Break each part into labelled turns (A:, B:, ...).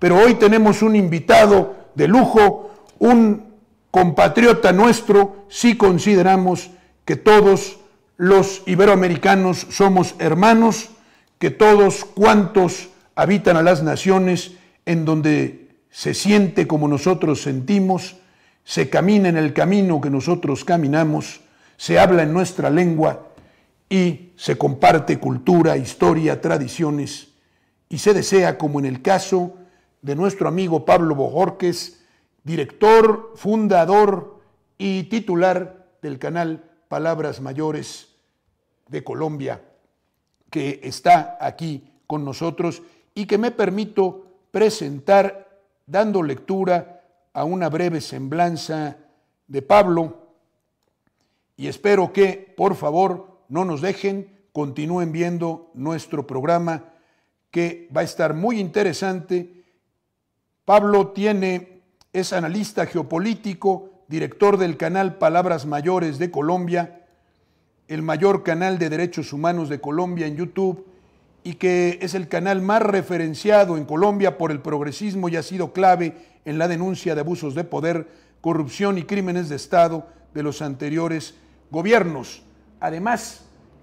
A: pero hoy tenemos un invitado de lujo, un compatriota nuestro, si consideramos que todos los iberoamericanos somos hermanos, que todos cuantos habitan a las naciones en donde se siente como nosotros sentimos, se camina en el camino que nosotros caminamos, se habla en nuestra lengua y se comparte cultura, historia, tradiciones, y se desea, como en el caso de nuestro amigo Pablo Bojorques, director, fundador y titular del canal Palabras Mayores de Colombia, que está aquí con nosotros y que me permito presentar dando lectura a una breve semblanza de Pablo y espero que, por favor, no nos dejen, continúen viendo nuestro programa que va a estar muy interesante Pablo tiene, es analista geopolítico, director del canal Palabras Mayores de Colombia, el mayor canal de derechos humanos de Colombia en YouTube y que es el canal más referenciado en Colombia por el progresismo y ha sido clave en la denuncia de abusos de poder, corrupción y crímenes de Estado de los anteriores gobiernos. Además,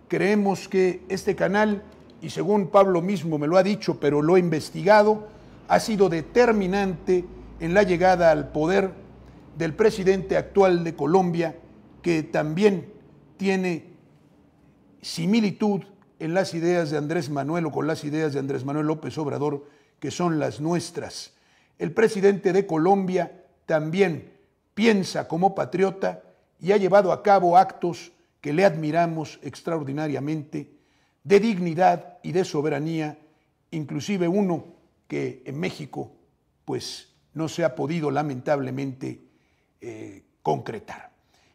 A: creemos que este canal, y según Pablo mismo me lo ha dicho, pero lo he investigado, ha sido determinante en la llegada al poder del presidente actual de Colombia, que también tiene similitud en las ideas de Andrés Manuel o con las ideas de Andrés Manuel López Obrador, que son las nuestras. El presidente de Colombia también piensa como patriota y ha llevado a cabo actos que le admiramos extraordinariamente de dignidad y de soberanía, inclusive uno que en México pues no se ha podido lamentablemente eh, concretar.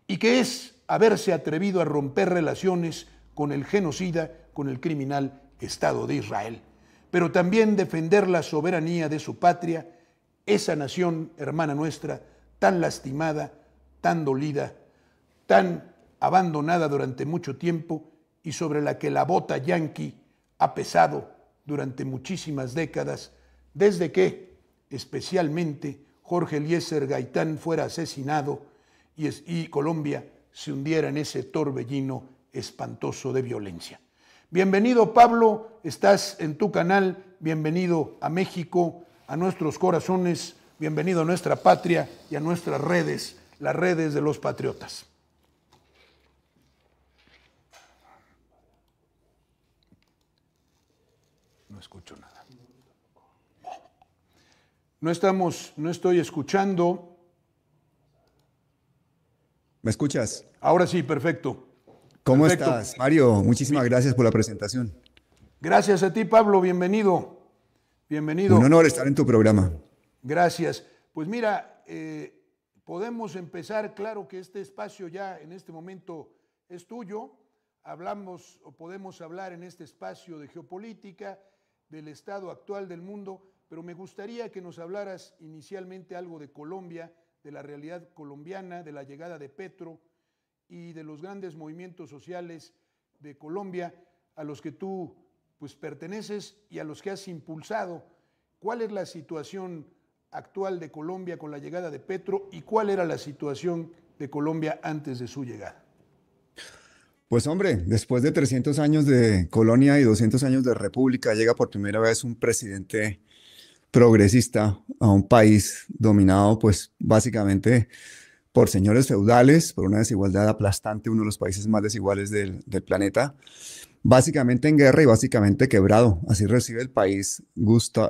A: Y que es haberse atrevido a romper relaciones con el genocida, con el criminal Estado de Israel, pero también defender la soberanía de su patria, esa nación hermana nuestra, tan lastimada, tan dolida, tan abandonada durante mucho tiempo y sobre la que la bota yanqui ha pesado durante muchísimas décadas desde que, especialmente, Jorge Eliezer Gaitán fuera asesinado y, Colombia se hundiera en ese torbellino espantoso de violencia. Bienvenido Pablo, estás en tu canal, bienvenido a México, a nuestros corazones, bienvenido a nuestra patria y a nuestras redes, las redes de los patriotas. No escucho nada. No estamos, no estoy escuchando.
B: ¿Me escuchas?
A: Ahora sí, perfecto. ¿Cómo estás,
B: Mario? Muchísimas gracias por la presentación.
A: Gracias a ti, Pablo. Bienvenido. Bienvenido. Un honor estar en tu programa. Gracias. Pues mira, eh, podemos empezar, claro que este espacio ya en este momento es tuyo. Hablamos o podemos hablar en este espacio de geopolítica, del estado actual del mundo, pero me gustaría que nos hablaras inicialmente algo de Colombia, de la realidad colombiana, de la llegada de Petro y de los grandes movimientos sociales de Colombia a los que tú pues perteneces y a los que has impulsado. ¿Cuál es la situación actual de Colombia con la llegada de Petro y cuál era la situación de Colombia antes de su llegada?
B: Pues hombre, después de 300 años de colonia y 200 años de república, llega por primera vez un presidente progresista a un país dominado, pues básicamente por señores feudales, por una desigualdad aplastante, uno de los países más desiguales del, planeta, básicamente en guerra y básicamente quebrado. Así recibe el país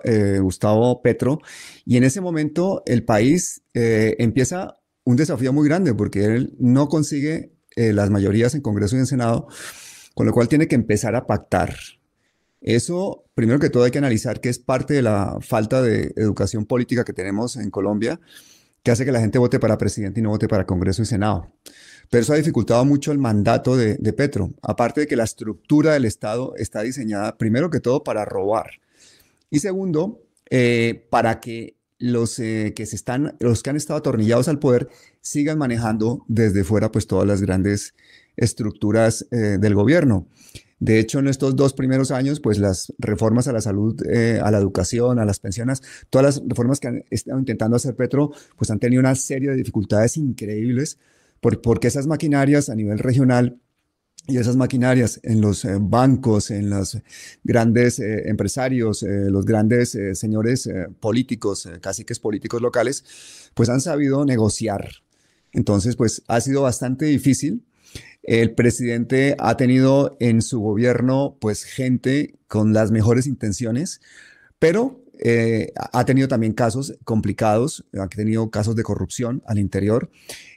B: eh, Gustavo Petro. Y en ese momento el país eh, empieza un desafío muy grande porque él no consigue eh, las mayorías en Congreso y en Senado, con lo cual tiene que empezar a pactar. Eso primero que todo hay que analizar que es parte de la falta de educación política que tenemos en Colombia, que hace que la gente vote para presidente y no vote para Congreso y Senado. Pero eso ha dificultado mucho el mandato de, Petro, aparte de que la estructura del Estado está diseñada, primero que todo, para robar. Y segundo, eh, para que los, eh, que se están, los que han estado atornillados al poder sigan manejando desde fuera pues, todas las grandes estructuras eh, del gobierno. De hecho, en estos dos primeros años, pues las reformas a la salud, eh, a la educación, a las pensiones, todas las reformas que han estado intentando hacer Petro, pues han tenido una serie de dificultades increíbles porque esas maquinarias a nivel regional y esas maquinarias en los eh, bancos, en eh, los grandes empresarios, los grandes señores políticos, caciques políticos locales, pues han sabido negociar. Entonces, pues ha sido bastante difícil el presidente ha tenido en su gobierno pues gente con las mejores intenciones, pero eh, ha tenido también casos complicados, ha tenido casos de corrupción al interior,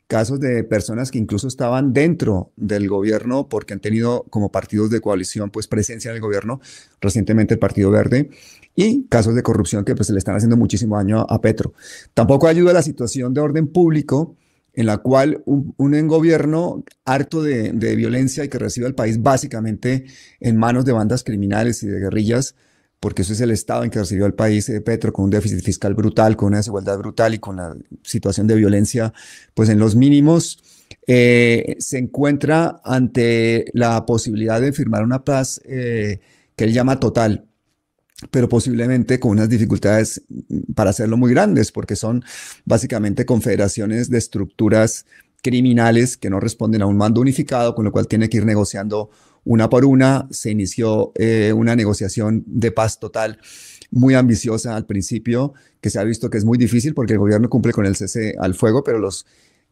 B: casos de personas que incluso estaban dentro del gobierno porque han tenido como partidos de coalición pues presencia en el gobierno, recientemente el Partido Verde, y casos de corrupción que pues le están haciendo muchísimo daño a, a Petro. Tampoco ayuda la situación de orden público en la cual un, gobierno harto de, violencia y que recibe al país básicamente en manos de bandas criminales y de guerrillas, porque eso es el estado en que recibió al país eh, Petro, con un déficit fiscal brutal, con una desigualdad brutal y con la situación de violencia, pues en los mínimos, eh, se encuentra ante la posibilidad de firmar una paz eh, que él llama total, pero posiblemente con unas dificultades mm, para hacerlo muy grandes, porque son básicamente confederaciones de estructuras criminales que no responden a un mando unificado, con lo cual tiene que ir negociando una por una. Se inició eh, una negociación de paz total muy ambiciosa al principio, que se ha visto que es muy difícil porque el gobierno cumple con el cese al fuego, pero los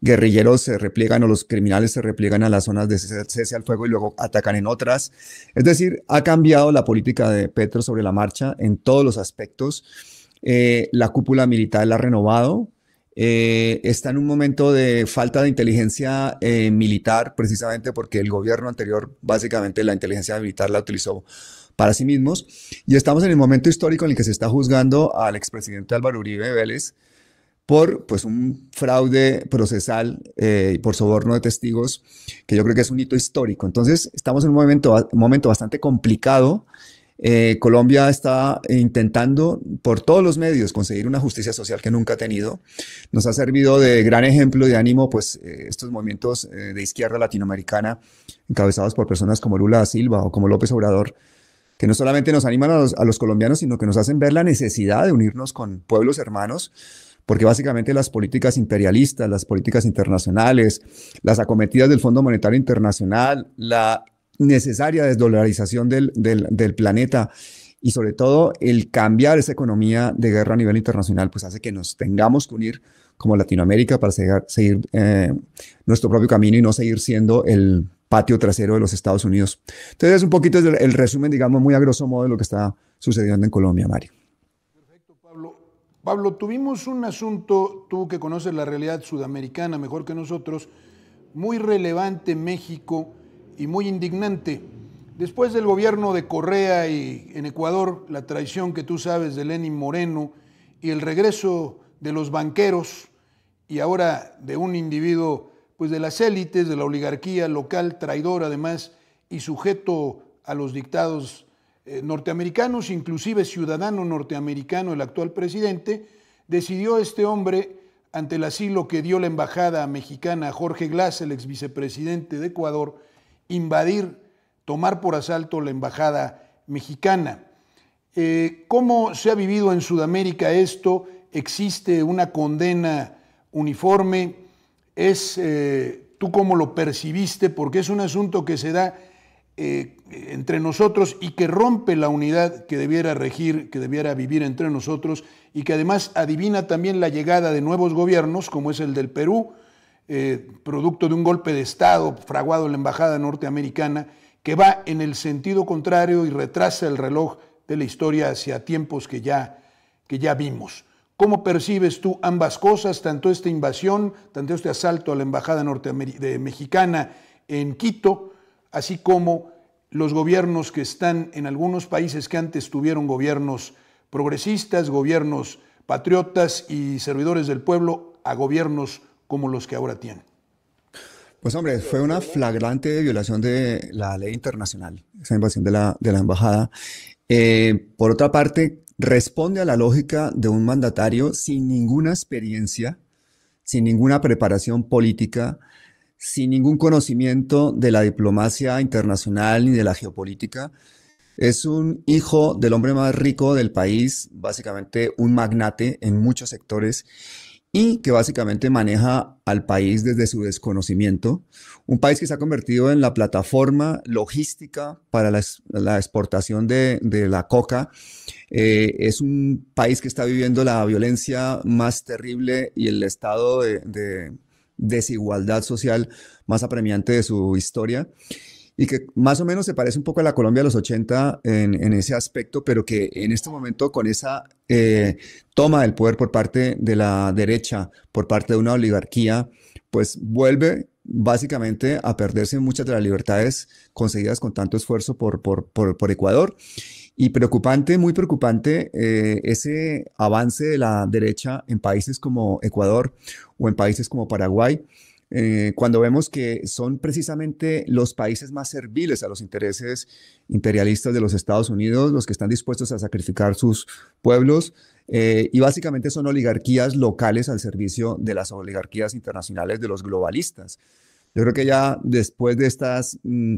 B: guerrilleros se repliegan o los criminales se repliegan a las zonas de cese al fuego y luego atacan en otras. Es decir, ha cambiado la política de Petro sobre la marcha en todos los aspectos. Eh, la cúpula militar la ha renovado. Eh, está en un momento de falta de inteligencia eh, militar, precisamente porque el gobierno anterior, básicamente, la inteligencia militar la utilizó para sí mismos. Y estamos en el momento histórico en el que se está juzgando al expresidente Álvaro Uribe Vélez por pues, un fraude procesal eh, y por soborno de testigos, que yo creo que es un hito histórico. Entonces, estamos en un momento, un momento bastante complicado. Eh, Colombia está intentando por todos los medios conseguir una justicia social que nunca ha tenido. Nos ha servido de gran ejemplo y de ánimo, pues, eh, estos movimientos de izquierda latinoamericana encabezados por personas como Lula Silva o como López Obrador, que no solamente nos animan a los colombianos, sino que nos hacen ver la necesidad de unirnos con pueblos hermanos porque básicamente las políticas imperialistas, las políticas internacionales, las acometidas del Fondo Monetario Internacional, la necesaria desdolarización del, del, planeta, y sobre todo el cambiar esa economía de guerra a nivel internacional, pues hace que nos tengamos que unir como Latinoamérica para seguir, eh, nuestro propio camino y no seguir siendo el patio trasero de los Estados Unidos. Entonces, un poquito es el resumen, digamos, muy a grosso modo de lo que está sucediendo en Colombia, Mario.
A: Pablo, tuvimos un asunto, tú que conoces la realidad sudamericana mejor que nosotros, muy relevante en México y muy indignante. Después del gobierno de Correa y en Ecuador, la traición que tú sabes de Lenin Moreno y el regreso de los banqueros y ahora de un individuo pues de las élites, de la oligarquía local, traidor además y sujeto a los dictados eh, norteamericanos, inclusive ciudadano norteamericano, el actual presidente, decidió este hombre, ante el asilo que dio la embajada mexicana a Jorge Glass, el ex vicepresidente de Ecuador, invadir, tomar por asalto la embajada mexicana. Eh, ¿Cómo se ha vivido en Sudamérica esto? ¿Existe una condena uniforme? ¿Es, eh, ¿Tú cómo lo percibiste? Porque es un asunto que se da eh, entre nosotros y que rompe la unidad que debiera regir, que debiera vivir entre nosotros y que además adivina también la llegada de nuevos gobiernos, como es el del Perú, eh, producto de un golpe de Estado fraguado en la Embajada norteamericana, que va en el sentido contrario y retrasa el reloj de la historia hacia tiempos que ya, que ya vimos. ¿Cómo percibes tú ambas cosas, tanto esta invasión, tanto este asalto a la Embajada norteamericana mexicana en Quito, así como los gobiernos que están en algunos países que antes tuvieron gobiernos progresistas, gobiernos patriotas y servidores del pueblo, a gobiernos como los que ahora tienen.
B: Pues hombre, fue una flagrante violación de la ley internacional, esa invasión de la, embajada. Eh, por otra parte, responde a la lógica de un mandatario sin ninguna experiencia, sin ninguna preparación política, sin ningún conocimiento de la diplomacia internacional ni de la geopolítica. Es un hijo del hombre más rico del país, básicamente un magnate en muchos sectores y que básicamente maneja al país desde su desconocimiento. Un país que se ha convertido en la plataforma logística para la, exportación de, la coca. Eh, es un país que está viviendo la violencia más terrible y el estado de desigualdad social más apremiante de su historia y que más o menos se parece un poco a la Colombia de los 80 en, ese aspecto, pero que en este momento con esa eh, toma del poder por parte de la derecha, por parte de una oligarquía, pues vuelve básicamente a perderse muchas de las libertades conseguidas con tanto esfuerzo por, por, Ecuador. Y preocupante, muy preocupante, eh, ese avance de la derecha en países como Ecuador o en países como Paraguay, eh, cuando vemos que son precisamente los países más serviles a los intereses imperialistas de los Estados Unidos los que están dispuestos a sacrificar sus pueblos eh, y básicamente son oligarquías locales al servicio de las oligarquías internacionales de los globalistas. Yo creo que ya después de estas... Mm,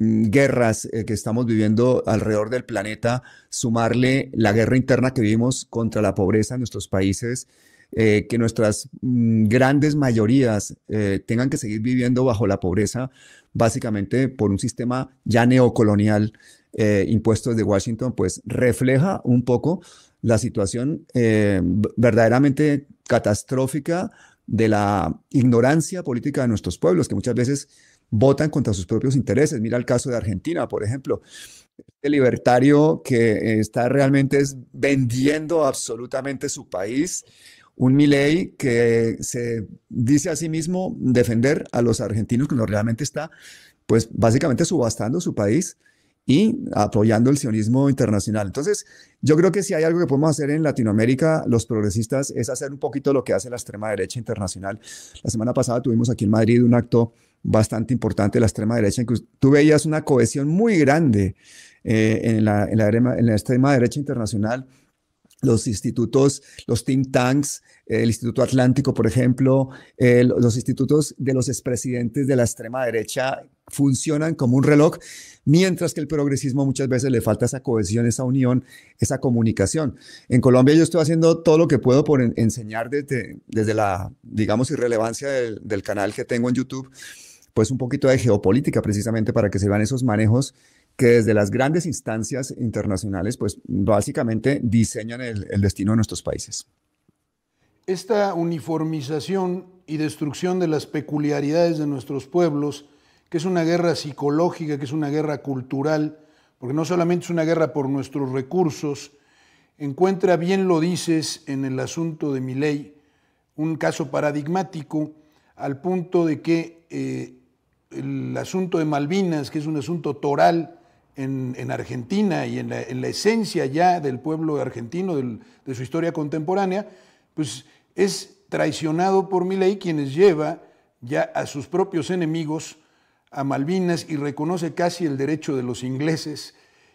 B: mm, guerras eh, que estamos viviendo alrededor del planeta, sumarle la guerra interna que vivimos contra la pobreza en nuestros países eh, que nuestras mm, grandes mayorías eh, tengan que seguir viviendo bajo la pobreza, básicamente por un sistema ya neocolonial eh, impuesto de Washington, pues refleja un poco la situación verdaderamente catastrófica de la ignorancia política de nuestros pueblos, que muchas veces votan contra sus propios intereses. Mira el caso de Argentina, por ejemplo. Este libertario que está realmente vendiendo absolutamente su país un Milei que se dice a sí mismo defender a los argentinos cuando realmente está, pues básicamente subastando su país y apoyando el sionismo internacional. Entonces, yo creo que si hay algo que podemos hacer en Latinoamérica, los progresistas, es hacer un poquito lo que hace la extrema derecha internacional. La semana pasada tuvimos aquí en Madrid un acto bastante importante de la extrema derecha, en que tú veías una cohesión muy grande eh, en la extrema derecha internacional los institutos, los think tanks, el Instituto Atlántico, por ejemplo, los institutos de los expresidentes de la extrema derecha funcionan como un reloj, mientras que el progresismo muchas veces le falta esa cohesión, esa unión, esa comunicación. En Colombia yo estoy haciendo todo lo que puedo por enseñar desde, desde, la, digamos, irrelevancia del, del canal que tengo en YouTube, pues un poquito de geopolítica precisamente para que se vean esos manejos que desde las grandes instancias internacionales, pues básicamente diseñan el, destino de nuestros países.
A: Esta uniformización y destrucción de las peculiaridades de nuestros pueblos, que es una guerra psicológica, que es una guerra cultural, porque no solamente es una guerra por nuestros recursos, encuentra, bien lo dices, en el asunto de mi ley, un caso paradigmático, al punto de que eh, el asunto de Malvinas, que es un asunto toral, en, Argentina y en la, esencia ya del pueblo argentino, de su historia contemporánea, pues es traicionado por Milei, quienes lleva ya a sus propios enemigos a Malvinas y reconoce casi el derecho de los ingleses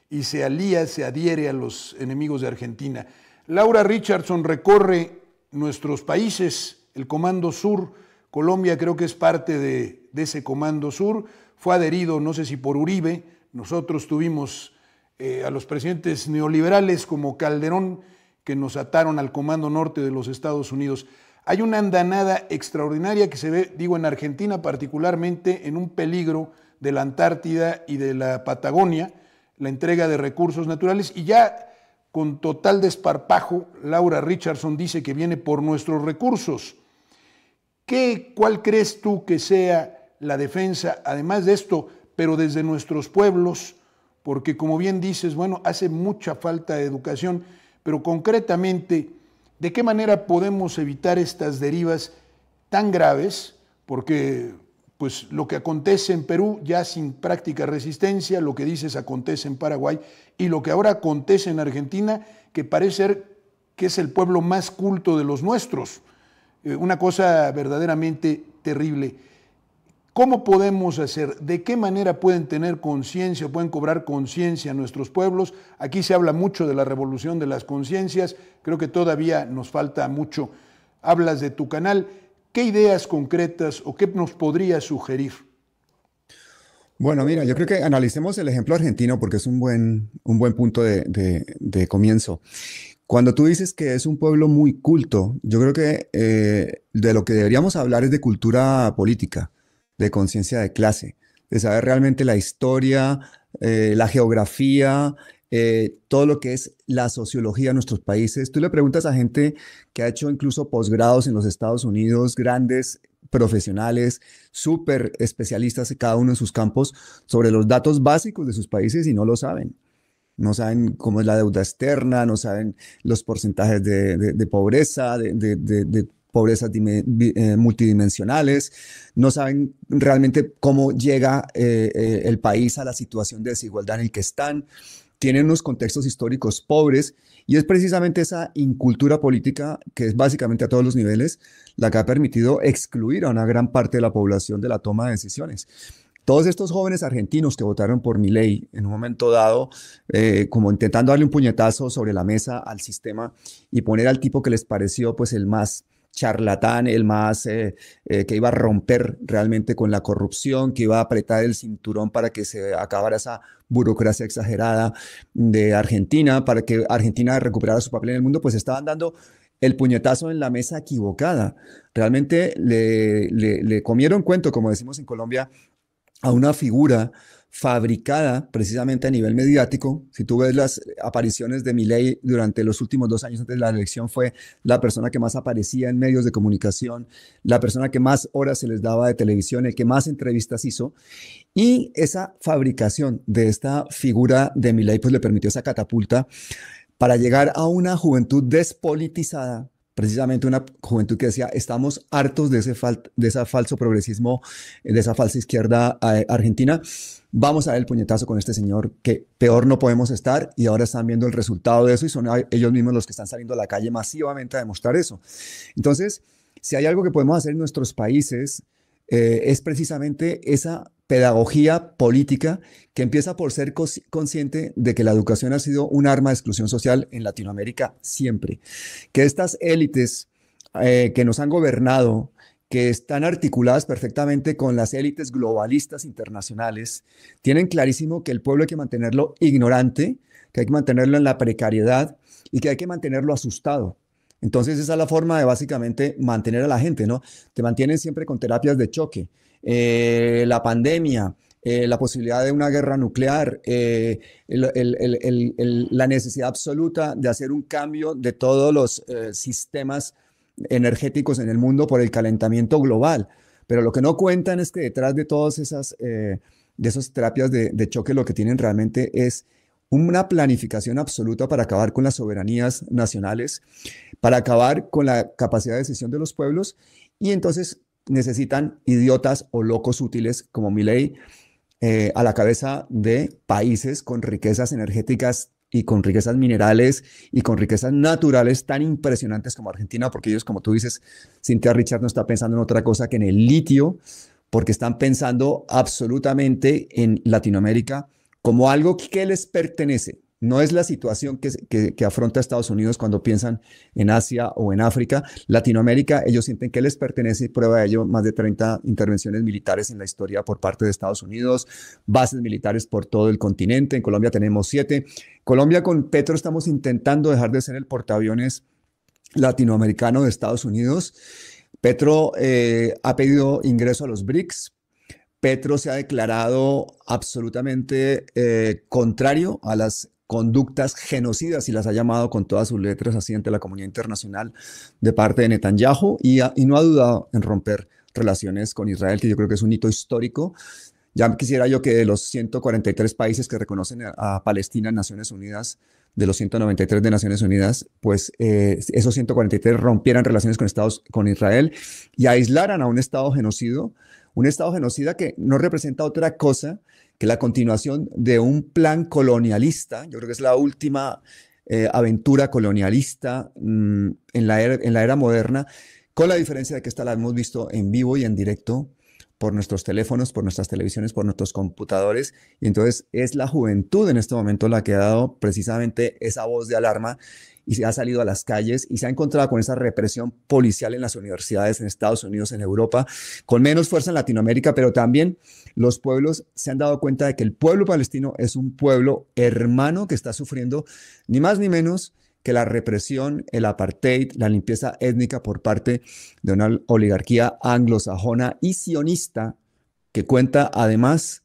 A: y se alía, se adhiere a los enemigos de Argentina. Laura Richardson recorre nuestros países, el Comando Sur, Colombia creo que es parte de ese Comando Sur, fue adherido, no sé si por Uribe, nosotros tuvimos eh, a los presidentes neoliberales como Calderón que nos ataron al Comando Norte de los Estados Unidos. Hay una andanada extraordinaria que se ve, digo, en Argentina particularmente, en un peligro de la Antártida y de la Patagonia, la entrega de recursos naturales y ya con total desparpajo, Laura Richardson dice que viene por nuestros recursos. ¿Qué, ¿Cuál crees tú que sea la defensa, además de esto, pero desde nuestros pueblos, porque como bien dices, bueno, hace mucha falta de educación, pero concretamente, ¿de qué manera podemos evitar estas derivas tan graves? Porque pues lo que acontece en Perú ya sin práctica resistencia, lo que dices acontece en Paraguay y lo que ahora acontece en Argentina, que parece ser que es el pueblo más culto de los nuestros. Eh, una cosa verdaderamente terrible. ¿Cómo podemos hacer? ¿De qué manera pueden tener conciencia pueden cobrar conciencia nuestros pueblos? Aquí se habla mucho de la revolución de las conciencias, creo que todavía nos falta mucho. Hablas de tu canal, ¿qué ideas concretas o qué nos podrías sugerir?
B: Bueno, mira, yo creo que analicemos el ejemplo argentino porque es un buen, un buen punto de, comienzo. Cuando tú dices que es un pueblo muy culto, yo creo que eh, de lo que deberíamos hablar es de cultura política de conciencia de clase, de saber realmente la historia, eh, la geografía, eh, todo lo que es la sociología de nuestros países. Tú le preguntas a gente que ha hecho incluso posgrados en los Estados Unidos, grandes profesionales, súper especialistas en cada uno en sus campos, sobre los datos básicos de sus países y no lo saben. No saben cómo es la deuda externa, no saben los porcentajes de, pobreza, de pobrezas eh, multidimensionales, no saben realmente cómo llega eh, eh, el país a la situación de desigualdad en el que están, tienen unos contextos históricos pobres y es precisamente esa incultura política que es básicamente a todos los niveles la que ha permitido excluir a una gran parte de la población de la toma de decisiones. Todos estos jóvenes argentinos que votaron por mi ley en un momento dado, como intentando darle un puñetazo sobre la mesa al sistema y poner al tipo que les pareció pues el más charlatán, el más eh, eh, que iba a romper realmente con la corrupción, que iba a apretar el cinturón para que se acabara esa burocracia exagerada de Argentina, para que Argentina recuperara su papel en el mundo, pues estaban dando el puñetazo en la mesa equivocada. Realmente le, le comieron cuento, como decimos en Colombia, a una figura fabricada precisamente a nivel mediático. Si tú ves las apariciones de Milei durante los últimos dos años antes de la elección, fue la persona que más aparecía en medios de comunicación, la persona que más horas se les daba de televisión, el que más entrevistas hizo. Y esa fabricación de esta figura de Milei pues le permitió esa catapulta para llegar a una juventud despolitizada precisamente una juventud que decía, estamos hartos de ese, de falso progresismo, eh, de esa falsa izquierda eh, argentina, vamos a dar el puñetazo con este señor que peor no podemos estar y ahora están viendo el resultado de eso y son ellos mismos los que están saliendo a la calle masivamente a demostrar eso. Entonces, si hay algo que podemos hacer en nuestros países, eh, es precisamente esa pedagogía política que empieza por ser consciente de que la educación ha sido un arma de exclusión social en Latinoamérica siempre, que estas élites eh, que nos han gobernado, que están articuladas perfectamente con las élites globalistas internacionales, tienen clarísimo que el pueblo hay que mantenerlo ignorante, que hay que mantenerlo en la precariedad y que hay que mantenerlo asustado. Entonces esa es la forma de básicamente mantener a la gente, ¿no? Te mantienen siempre con terapias de choque eh, la pandemia, eh, la posibilidad de una guerra nuclear, eh, la necesidad absoluta de hacer un cambio de todos los sistemas energéticos en el mundo por el calentamiento global. Pero lo que no cuentan es que detrás de todas esas, de esas terapias de, de choque lo que tienen realmente es una planificación absoluta para acabar con las soberanías nacionales, para acabar con la capacidad de decisión de los pueblos y entonces necesitan idiotas o locos útiles como Milley eh, a la cabeza de países con riquezas energéticas y con riquezas minerales y con riquezas naturales tan impresionantes como Argentina, porque ellos, como tú dices, Cintia Richard no está pensando en otra cosa que en el litio, porque están pensando absolutamente en Latinoamérica como algo que les pertenece, no es la situación que, afronta Estados Unidos cuando piensan en Asia o en África. Latinoamérica, ellos sienten que les pertenece y prueba de ello más de 30 intervenciones militares en la historia por parte de Estados Unidos, bases militares por todo el continente. En Colombia tenemos siete. Colombia con Petro estamos intentando dejar de ser el portaaviones latinoamericano de Estados Unidos. Petro eh, ha pedido ingreso a los BRICS, Petro se ha declarado absolutamente eh, contrario a las conductas genocidas, y las ha llamado con todas sus letras así ante la comunidad internacional de parte de Netanyahu, y, no ha dudado en romper relaciones con Israel, que yo creo que es un hito histórico. Ya quisiera yo que de los 143 países que reconocen a Palestina en Naciones Unidas, de los 193 de Naciones Unidas, pues eh, esos 143 rompieran relaciones con, Estados, con Israel y aislaran a un Estado genocido, un Estado genocida que no representa otra cosa que la continuación de un plan colonialista, yo creo que es la última eh, aventura colonialista mm, en, la en la era moderna, con la diferencia de que esta la hemos visto en vivo y en directo por nuestros teléfonos, por nuestras televisiones, por nuestros computadores. Y entonces es la juventud en este momento la que ha dado precisamente esa voz de alarma y se ha salido a las calles y se ha encontrado con esa represión policial en las universidades en Estados Unidos, en Europa, con menos fuerza en Latinoamérica, pero también los pueblos se han dado cuenta de que el pueblo palestino es un pueblo hermano que está sufriendo ni más ni menos que la represión, el apartheid, la limpieza étnica por parte de una oligarquía anglosajona y sionista que cuenta además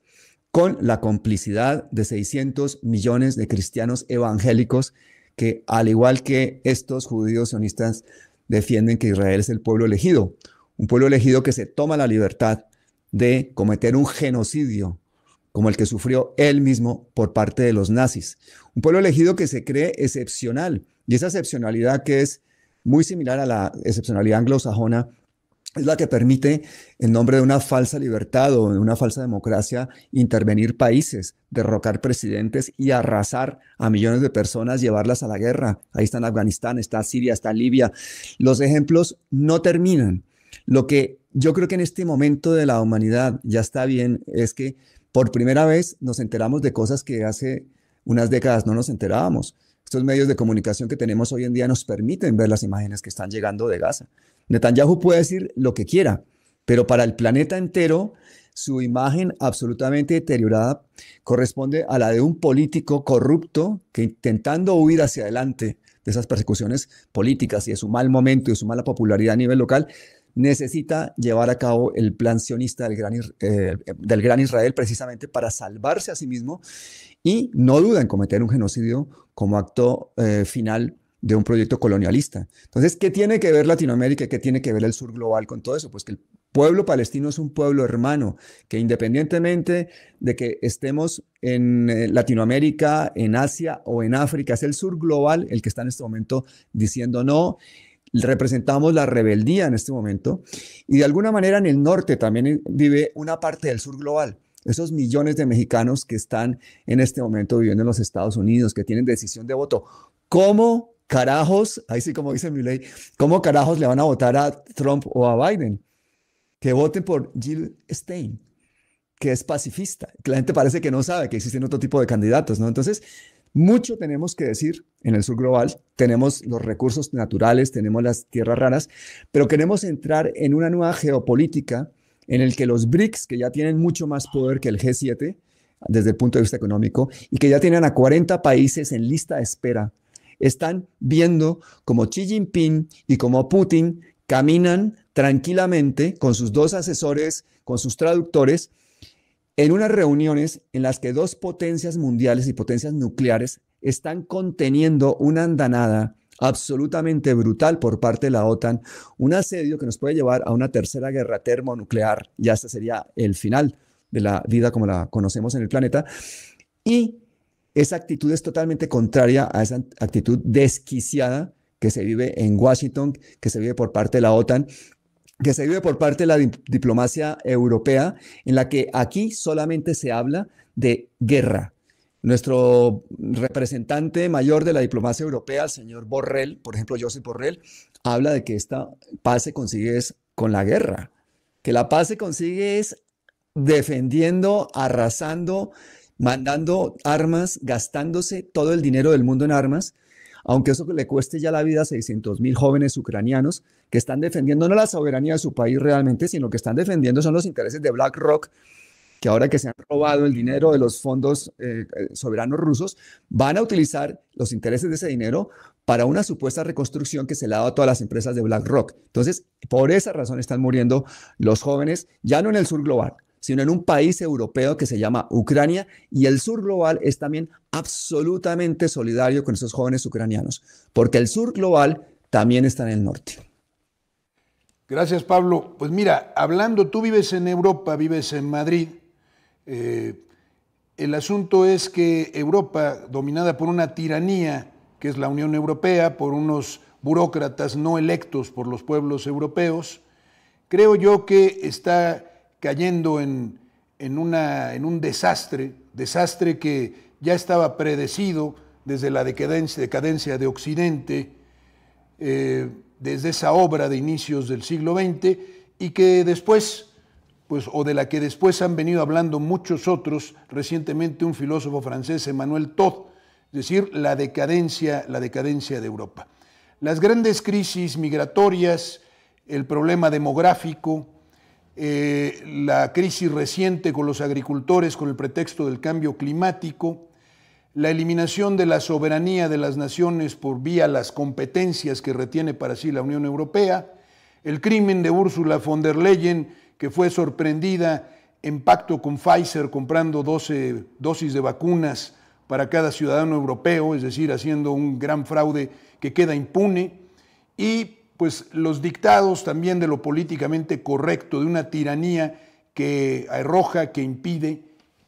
B: con la complicidad de 600 millones de cristianos evangélicos que, al igual que estos judíos sionistas, defienden que Israel es el pueblo elegido, un pueblo elegido que se toma la libertad de cometer un genocidio como el que sufrió él mismo por parte de los nazis. Un pueblo elegido que se cree excepcional, y esa excepcionalidad que es muy similar a la excepcionalidad anglosajona, es la que permite, en nombre de una falsa libertad o de una falsa democracia, intervenir países, derrocar presidentes y arrasar a millones de personas, llevarlas a la guerra. Ahí está en Afganistán, está Siria, está Libia. Los ejemplos no terminan. Lo que yo creo que en este momento de la humanidad ya está bien es que por primera vez nos enteramos de cosas que hace unas décadas no nos enterábamos. Estos medios de comunicación que tenemos hoy en día nos permiten ver las imágenes que están llegando de Gaza. Netanyahu puede decir lo que quiera, pero para el planeta entero su imagen absolutamente deteriorada corresponde a la de un político corrupto que intentando huir hacia adelante de esas persecuciones políticas y de su mal momento y de su mala popularidad a nivel local, necesita llevar a cabo el plan sionista del gran, eh, Israel precisamente para salvarse a sí mismo y no duda en cometer un genocidio como acto eh, final de un proyecto colonialista. Entonces, ¿qué tiene que ver Latinoamérica y qué tiene que ver el sur global con todo eso? Pues que el pueblo palestino es un pueblo hermano, que independientemente de que estemos en eh, Latinoamérica, en Asia o en África, es el sur global el que está en este momento diciendo no representamos la rebeldía en este momento y de alguna manera en el norte también vive una parte del sur global. Esos millones de mexicanos que están en este momento viviendo en los Estados Unidos, que tienen decisión de voto, ¿cómo carajos, ahí sí como dice mi ley, ¿cómo carajos le van a votar a Trump o a Biden? Que voten por Jill Stein, que es pacifista. la gente parece que no sabe que existen otro tipo de candidatos, ¿no? Entonces, mucho tenemos que decir en el sur global. Tenemos los recursos naturales, tenemos las tierras raras, pero queremos entrar en una nueva geopolítica en el que los BRICS, que ya tienen mucho más poder que el G7 desde el punto de vista económico y que ya tienen a 40 países en lista de espera están viendo como Xi Jinping y como Putin caminan tranquilamente con sus dos asesores, con sus traductores, en unas reuniones en las que dos potencias mundiales y potencias nucleares están conteniendo una andanada absolutamente brutal por parte de la OTAN, un asedio que nos puede llevar a una tercera guerra termonuclear, ya este sería el final de la vida como la conocemos en el planeta, y esa actitud es totalmente contraria a esa actitud desquiciada que se vive en Washington, que se vive por parte de la OTAN, que se vive por parte de la diplomacia europea, en la que aquí solamente se habla de guerra. Nuestro representante mayor de la diplomacia europea, el señor Borrell, por ejemplo, Josep Borrell, habla de que esta paz se consigue con la guerra, que la paz se consigue es defendiendo, arrasando, mandando armas, gastándose todo el dinero del mundo en armas, aunque eso le cueste ya la vida a 600 mil jóvenes ucranianos que están defendiendo no la soberanía de su país realmente, sino que están defendiendo son los intereses de BlackRock, que ahora que se han robado el dinero de los fondos eh, eh, soberanos rusos, van a utilizar los intereses de ese dinero para una supuesta reconstrucción que se le ha dado a todas las empresas de BlackRock. Entonces, por esa razón están muriendo los jóvenes, ya no en el sur global, sino en un país europeo que se llama Ucrania y el sur global es también absolutamente solidario con esos jóvenes ucranianos, porque el sur global también está en el norte.
A: Gracias, Pablo. Pues mira, hablando, tú vives en Europa, vives en Madrid. Eh, el asunto es que Europa, dominada por una tiranía, que es la Unión Europea, por unos burócratas no electos por los pueblos europeos, creo yo que está cayendo en, una, en un desastre, desastre que ya estaba predecido desde la decadencia, decadencia de Occidente, eh, desde esa obra de inicios del siglo XX y que después, pues, o de la que después han venido hablando muchos otros, recientemente un filósofo francés, Emmanuel Todd, es decir, la decadencia, la decadencia de Europa. Las grandes crisis migratorias, el problema demográfico, eh, la crisis reciente con los agricultores con el pretexto del cambio climático, la eliminación de la soberanía de las naciones por vía las competencias que retiene para sí la Unión Europea, el crimen de Ursula von der Leyen, que fue sorprendida en pacto con Pfizer comprando 12 dosis de vacunas para cada ciudadano europeo, es decir, haciendo un gran fraude que queda impune, y pues los dictados también de lo políticamente correcto, de una tiranía que arroja, que impide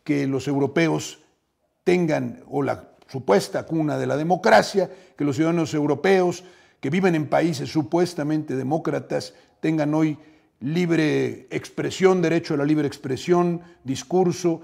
A: que los europeos tengan, o la supuesta cuna de la democracia, que los ciudadanos europeos que viven en países supuestamente demócratas tengan hoy libre expresión, derecho a la libre expresión, discurso.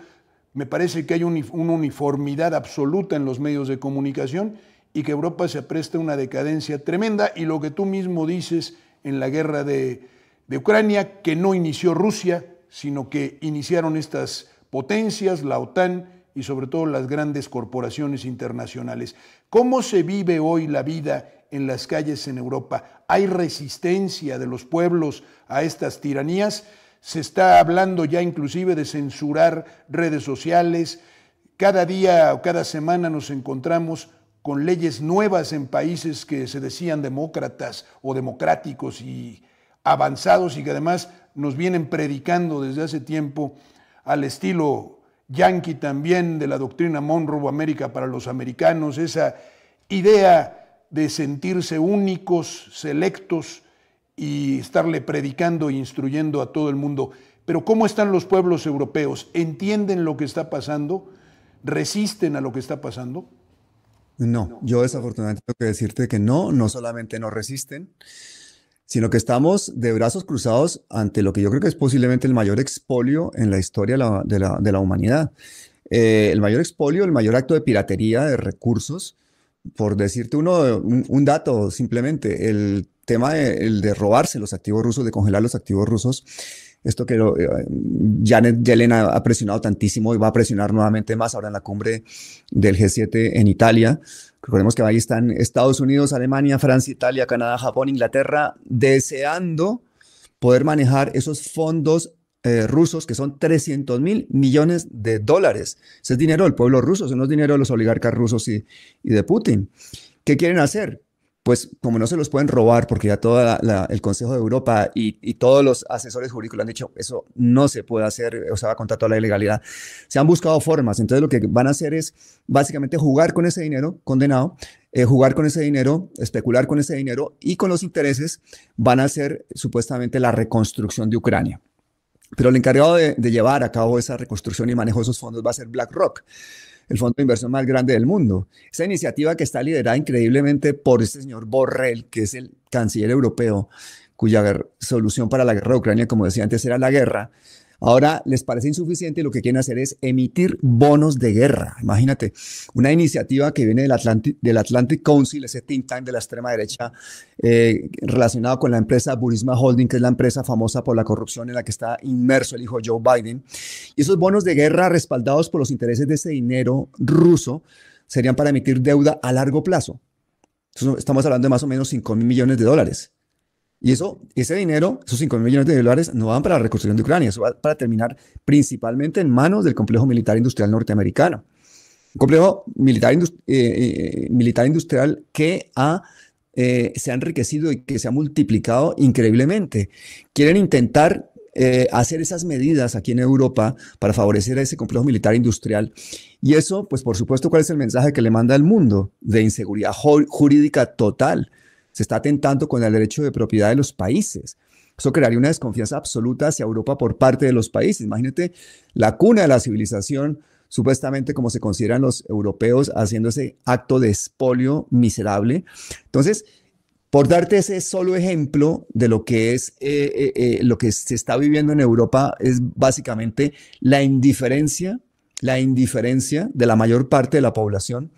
A: Me parece que hay una uniformidad absoluta en los medios de comunicación y que Europa se presta a una decadencia tremenda y lo que tú mismo dices en la guerra de, de Ucrania, que no inició Rusia, sino que iniciaron estas potencias, la OTAN y sobre todo las grandes corporaciones internacionales. ¿Cómo se vive hoy la vida en las calles en Europa? ¿Hay resistencia de los pueblos a estas tiranías? Se está hablando ya inclusive de censurar redes sociales. Cada día o cada semana nos encontramos con leyes nuevas en países que se decían demócratas o democráticos y avanzados y que además nos vienen predicando desde hace tiempo al estilo yankee también de la doctrina Monroe América para los americanos, esa idea de sentirse únicos, selectos y estarle predicando e instruyendo a todo el mundo. Pero ¿cómo están los pueblos europeos? ¿Entienden lo que está pasando? ¿Resisten a lo que está pasando?
B: No, yo desafortunadamente tengo que decirte que no, no
A: solamente no resisten,
B: sino que estamos de brazos cruzados ante lo que yo creo que es posiblemente el mayor expolio en la historia de la, humanidad. Eh, el mayor expolio, el mayor acto de piratería de recursos, por decirte uno, un, dato simplemente, el tema el de robarse los activos rusos, de congelar los activos rusos, esto que eh, Janet Yellen ha, presionado tantísimo y va a presionar nuevamente más ahora en la cumbre del G7 en Italia. Recordemos que ahí están Estados Unidos, Alemania, Francia, Italia, Canadá, Japón, Inglaterra, deseando poder manejar esos fondos eh, rusos que son 300 mil millones de dólares. Ese es dinero del pueblo ruso, eso no es dinero de los oligarcas rusos y, y de Putin. ¿Qué quieren hacer? pues como no se los pueden robar, porque ya todo el Consejo de Europa y, todos los asesores jurídicos han dicho, eso no se puede hacer, eh, o sea, va contra toda la ilegalidad. Se han buscado formas, entonces lo que van a hacer es básicamente jugar con ese dinero condenado, eh, jugar con ese dinero, especular con ese dinero y con los intereses van a hacer supuestamente la reconstrucción de Ucrania. Pero el encargado de, de llevar a cabo esa reconstrucción y manejo de esos fondos va a ser BlackRock el fondo de inversión más grande del mundo. Esa iniciativa que está liderada increíblemente por este señor Borrell, que es el canciller europeo, cuya solución para la guerra de Ucrania, como decía antes, era la guerra, Ahora les parece insuficiente y lo que quieren hacer es emitir bonos de guerra. Imagínate, una iniciativa que viene del, Atlantic, del Atlantic Council, ese think tank de la extrema derecha eh, relacionado con la empresa Burisma Holding, que es la empresa famosa por la corrupción en la que está inmerso el hijo Joe Biden. Y esos bonos de guerra respaldados por los intereses de ese dinero ruso serían para emitir deuda a largo plazo. estamos hablando de más o menos 5 mil millones de dólares. Y eso, ese dinero, esos cinco millones de dólares, no van para la reconstrucción de Ucrania, eso va para terminar principalmente en manos del complejo militar industrial norteamericano. Un complejo militar, eh, eh, industrial que eh, se ha enriquecido y que se ha multiplicado increíblemente. Quieren intentar hacer esas medidas aquí en Europa para favorecer a ese complejo militar industrial. Y eso, pues por supuesto, ¿cuál es el mensaje que le manda al mundo? De inseguridad jurídica total. Se está atentando con el derecho de propiedad de los países. Eso crearía una desconfianza absoluta hacia Europa por parte de los países. Imagínate la cuna de la civilización, supuestamente como se consideran los europeos, haciendo ese acto de espolio miserable. Entonces, por darte ese solo ejemplo de lo que es eh, eh, eh, lo que se está viviendo en Europa es básicamente la indiferencia, la indiferencia de la mayor parte de la población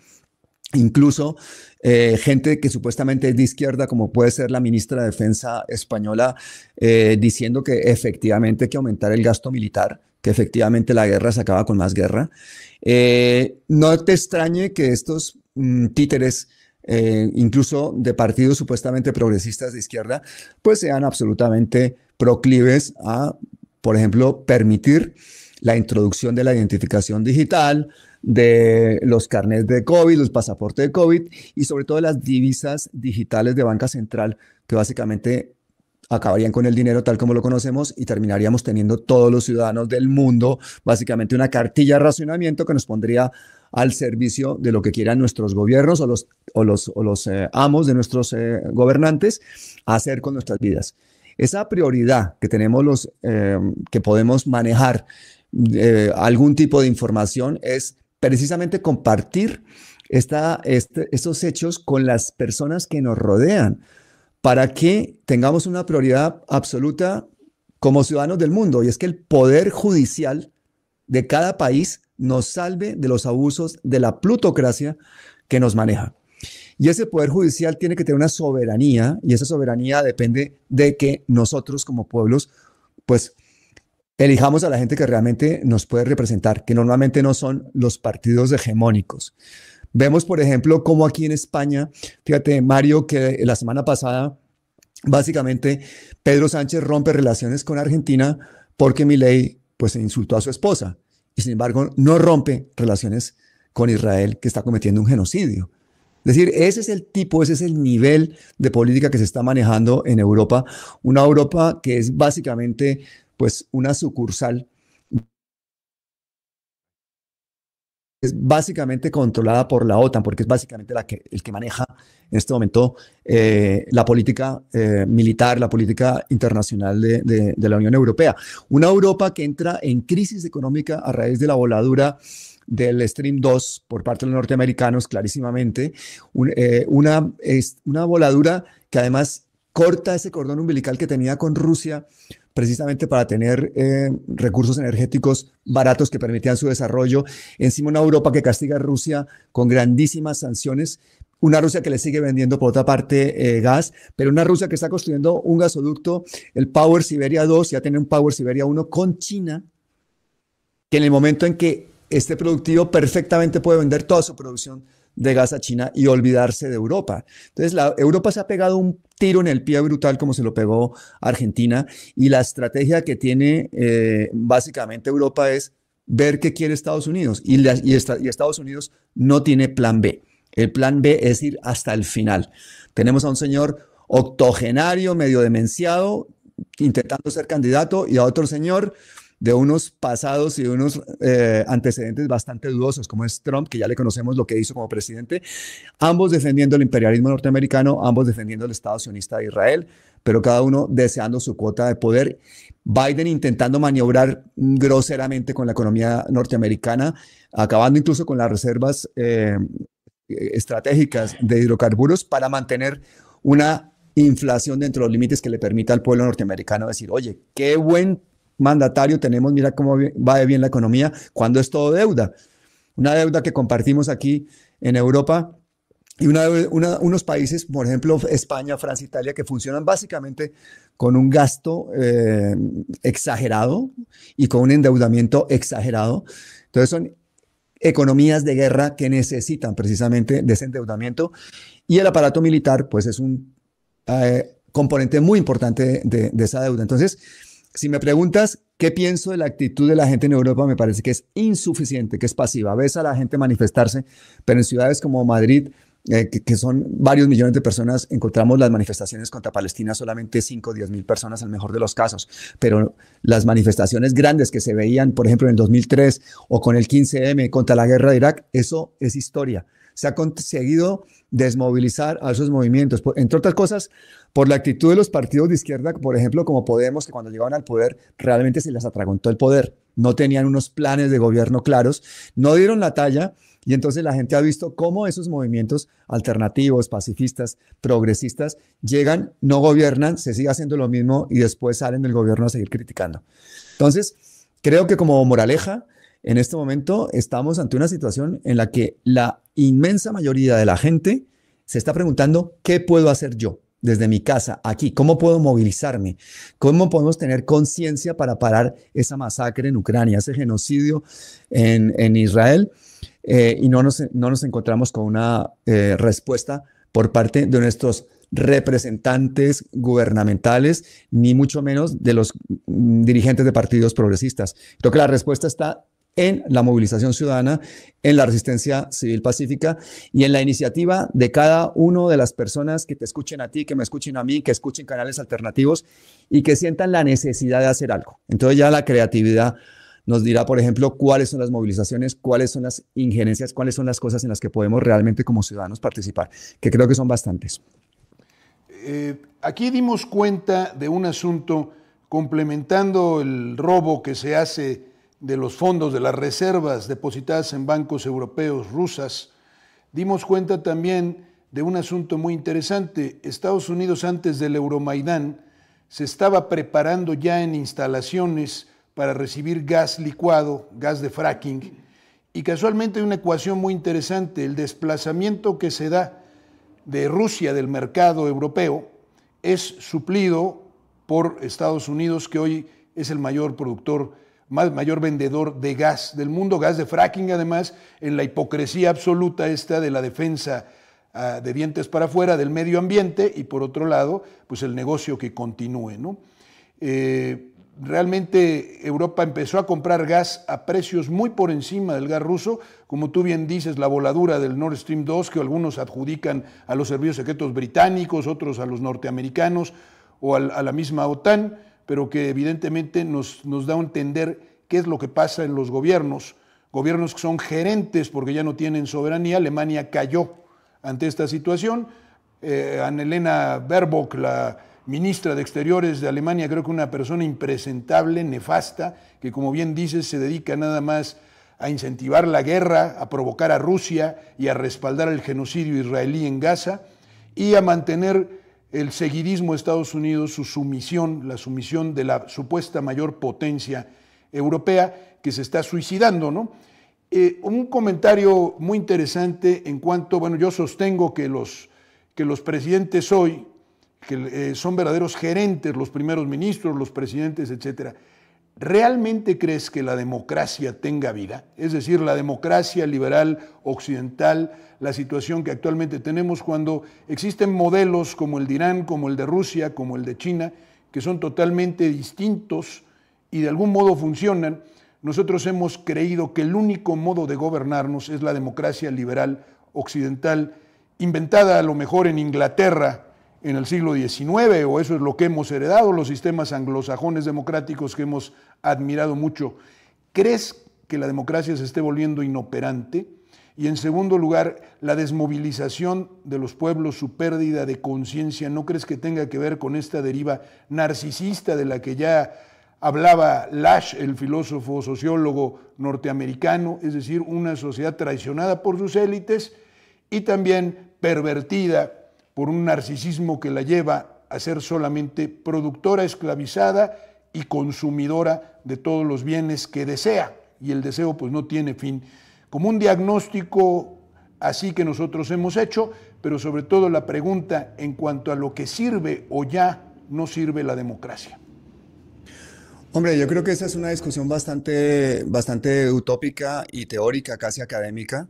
B: Incluso eh, gente que supuestamente es de izquierda, como puede ser la ministra de Defensa española, eh, diciendo que efectivamente hay que aumentar el gasto militar, que efectivamente la guerra se acaba con más guerra. Eh, no te extrañe que estos mm, títeres, incluso de partidos supuestamente progresistas de izquierda, pues sean absolutamente proclives a, por ejemplo, permitir la introducción de la identificación digital, de los carnets de COVID, los pasaportes de COVID y sobre todo las divisas digitales de banca central que básicamente acabarían con el dinero tal como lo conocemos y terminaríamos teniendo todos los ciudadanos del mundo básicamente una cartilla de racionamiento que nos pondría al servicio de lo que quieran nuestros gobiernos o los, los, los eh, amos de nuestros eh, gobernantes hacer con nuestras vidas. Esa prioridad que tenemos los eh, que podemos manejar algún tipo de información es precisamente compartir este, estos hechos con las personas que nos rodean para que tengamos una prioridad absoluta como ciudadanos del mundo, y es que el poder judicial de cada país nos salve de los abusos de la plutocracia que nos maneja. Y ese poder judicial tiene que tener una soberanía, y esa soberanía depende de que nosotros como pueblos, pues Elijamos a la gente que realmente nos puede representar, que normalmente no son los partidos hegemónicos. Vemos, por ejemplo, cómo aquí en España, fíjate, Mario, que la semana pasada, básicamente, Pedro Sánchez rompe relaciones con Argentina porque Milei, pues, insultó a su esposa. Y sin embargo, no rompe relaciones con Israel, que está cometiendo un genocidio. Es decir, ese es el tipo, ese es el nivel de política que se está manejando en Europa. Una Europa que es básicamente pues una sucursal es básicamente controlada por la OTAN, porque es básicamente la que, el que maneja en este momento eh, la política eh, militar, la política internacional de, la Unión Europea. Una Europa que entra en crisis económica a raíz de la voladura del Stream 2 por parte de los norteamericanos, clarísimamente. Eh, una, una voladura que además corta ese cordón umbilical que tenía con Rusia precisamente para tener eh, recursos energéticos baratos que permitían su desarrollo. Encima una Europa que castiga a Rusia con grandísimas sanciones. Una Rusia que le sigue vendiendo por otra parte eh, gas, pero una Rusia que está construyendo un gasoducto, el Power Siberia 2, ya tiene un Power Siberia 1 con China, que en el momento en que esté productivo perfectamente puede vender toda su producción de gas a China y olvidarse de Europa. Entonces, la, Europa se ha pegado un tiro en el pie brutal como se lo pegó Argentina y la estrategia que tiene eh, básicamente Europa es ver qué quiere Estados Unidos y Estados Unidos no tiene plan B. El plan B es ir hasta el final. Tenemos a un señor octogenario, medio demenciado, intentando ser candidato y a otro señor de unos pasados y de unos eh, antecedentes bastante dudosos, como es Trump, que ya le conocemos lo que hizo como presidente, ambos defendiendo el imperialismo norteamericano, ambos defendiendo el Estado sionista de Israel, pero cada uno deseando su cuota de poder. Biden intentando maniobrar groseramente con la economía norteamericana, acabando incluso con las reservas eh, estratégicas de hidrocarburos para mantener una inflación dentro de los límites que le permita al pueblo norteamericano decir, oye, qué buen mandatario tenemos, mira cómo va bien la economía, cuando es todo deuda. Una deuda que compartimos aquí en Europa y una, unos países, por ejemplo, España, Francia, Italia, que funcionan básicamente con un gasto eh, exagerado y con un endeudamiento exagerado. Entonces son economías de guerra que necesitan precisamente de ese endeudamiento y el aparato militar pues es un eh, componente muy importante de esa deuda. Entonces, si me preguntas qué pienso de la actitud de la gente en Europa, me parece que es insuficiente, que es pasiva. Ves a la gente manifestarse, pero en ciudades como Madrid, eh, que, son varios millones de personas, encontramos las manifestaciones contra Palestina, solamente 5 o 10 mil personas, al mejor de los casos. Pero las manifestaciones grandes que se veían, por ejemplo, en el 2003 o con el 15M contra la guerra de Irak, eso es historia se ha conseguido desmovilizar a esos movimientos, entre otras cosas, por la actitud de los partidos de izquierda, por ejemplo, como Podemos, que cuando llegaban al poder realmente se les atragantó el poder, no tenían unos planes de gobierno claros, no dieron la talla y entonces la gente ha visto cómo esos movimientos alternativos, pacifistas, progresistas, llegan, no gobiernan, se sigue haciendo lo mismo y después salen del gobierno a seguir criticando. Entonces, creo que como moraleja, en este momento estamos ante una situación en la que la inmensa mayoría de la gente se está preguntando, ¿qué puedo hacer yo desde mi casa aquí? ¿Cómo puedo movilizarme? ¿Cómo podemos tener conciencia para parar esa masacre en Ucrania, ese genocidio en, Israel? Eh, y no nos, no nos, encontramos con una eh, respuesta por parte de nuestros representantes gubernamentales, ni mucho menos de los mm, dirigentes de partidos progresistas. Creo que la respuesta está en la movilización ciudadana, en la resistencia civil pacífica y en la iniciativa de cada una de las personas que te escuchen a ti, que me escuchen a mí, que escuchen canales alternativos y que sientan la necesidad de hacer algo. Entonces ya la creatividad nos dirá, por ejemplo, cuáles son las movilizaciones, cuáles son las injerencias, cuáles son las cosas en las que podemos realmente como ciudadanos participar, que creo que son bastantes.
A: Eh, aquí dimos cuenta de un asunto complementando el robo que se hace de los fondos de las reservas depositadas en bancos europeos rusas, dimos cuenta también de un asunto muy interesante. Estados Unidos antes del Euromaidán se estaba preparando ya en instalaciones para recibir gas licuado, gas de fracking, y casualmente hay una ecuación muy interesante, el desplazamiento que se da de Rusia del mercado europeo es suplido por Estados Unidos, que hoy es el mayor productor mayor vendedor de gas del mundo, gas de fracking además, en la hipocresía absoluta esta de la defensa ah, de dientes para afuera del medio ambiente y por otro lado, pues el negocio que continúe. ¿no? Eh, realmente Europa empezó a comprar gas a precios muy por encima del gas ruso, como tú bien dices, la voladura del Nord Stream 2, que algunos adjudican a los servicios secretos británicos, otros a los norteamericanos o a la misma OTAN pero que evidentemente nos, da a entender qué es lo que pasa en los gobiernos. Gobiernos que son gerentes porque ya no tienen soberanía. Alemania cayó ante esta situación. Eh, Annelena Baerbock, la ministra de Exteriores de Alemania, creo que una persona impresentable, nefasta, que como bien dice, se dedica nada más a incentivar la guerra, a provocar a Rusia y a respaldar el genocidio israelí en Gaza y a mantener el seguidismo de Estados Unidos, su sumisión, la sumisión de la supuesta mayor potencia europea que se está suicidando, ¿no? Eh, un comentario muy interesante en cuanto, bueno, yo sostengo que los, que los presidentes hoy, que eh, son verdaderos gerentes, los primeros ministros, los presidentes, etcétera, ¿realmente crees que la democracia tenga vida? Es decir, la democracia liberal occidental, la situación que actualmente tenemos cuando existen modelos como el de Irán, como el de Rusia, como el de China, que son totalmente distintos y de algún modo funcionan, nosotros hemos creído que el único modo de gobernarnos es la democracia liberal occidental, inventada a lo mejor en Inglaterra en el siglo XIX, o eso es lo que hemos heredado, los sistemas anglosajones democráticos que hemos admirado mucho. ¿Crees que la democracia se esté volviendo inoperante? Y en segundo lugar, la desmovilización de los pueblos, su pérdida de conciencia, ¿no crees que tenga que ver con esta deriva narcisista de la que ya hablaba Lash, el filósofo sociólogo norteamericano, es decir, una sociedad traicionada por sus élites y también pervertida por un narcisismo que la lleva a ser solamente productora esclavizada y consumidora de todos los bienes que desea. Y el deseo pues no tiene fin. Como un diagnóstico así que nosotros hemos hecho, pero sobre todo la pregunta en cuanto a lo que sirve o ya no sirve la democracia.
B: Hombre, yo creo que esa es una discusión bastante, bastante utópica y teórica, casi académica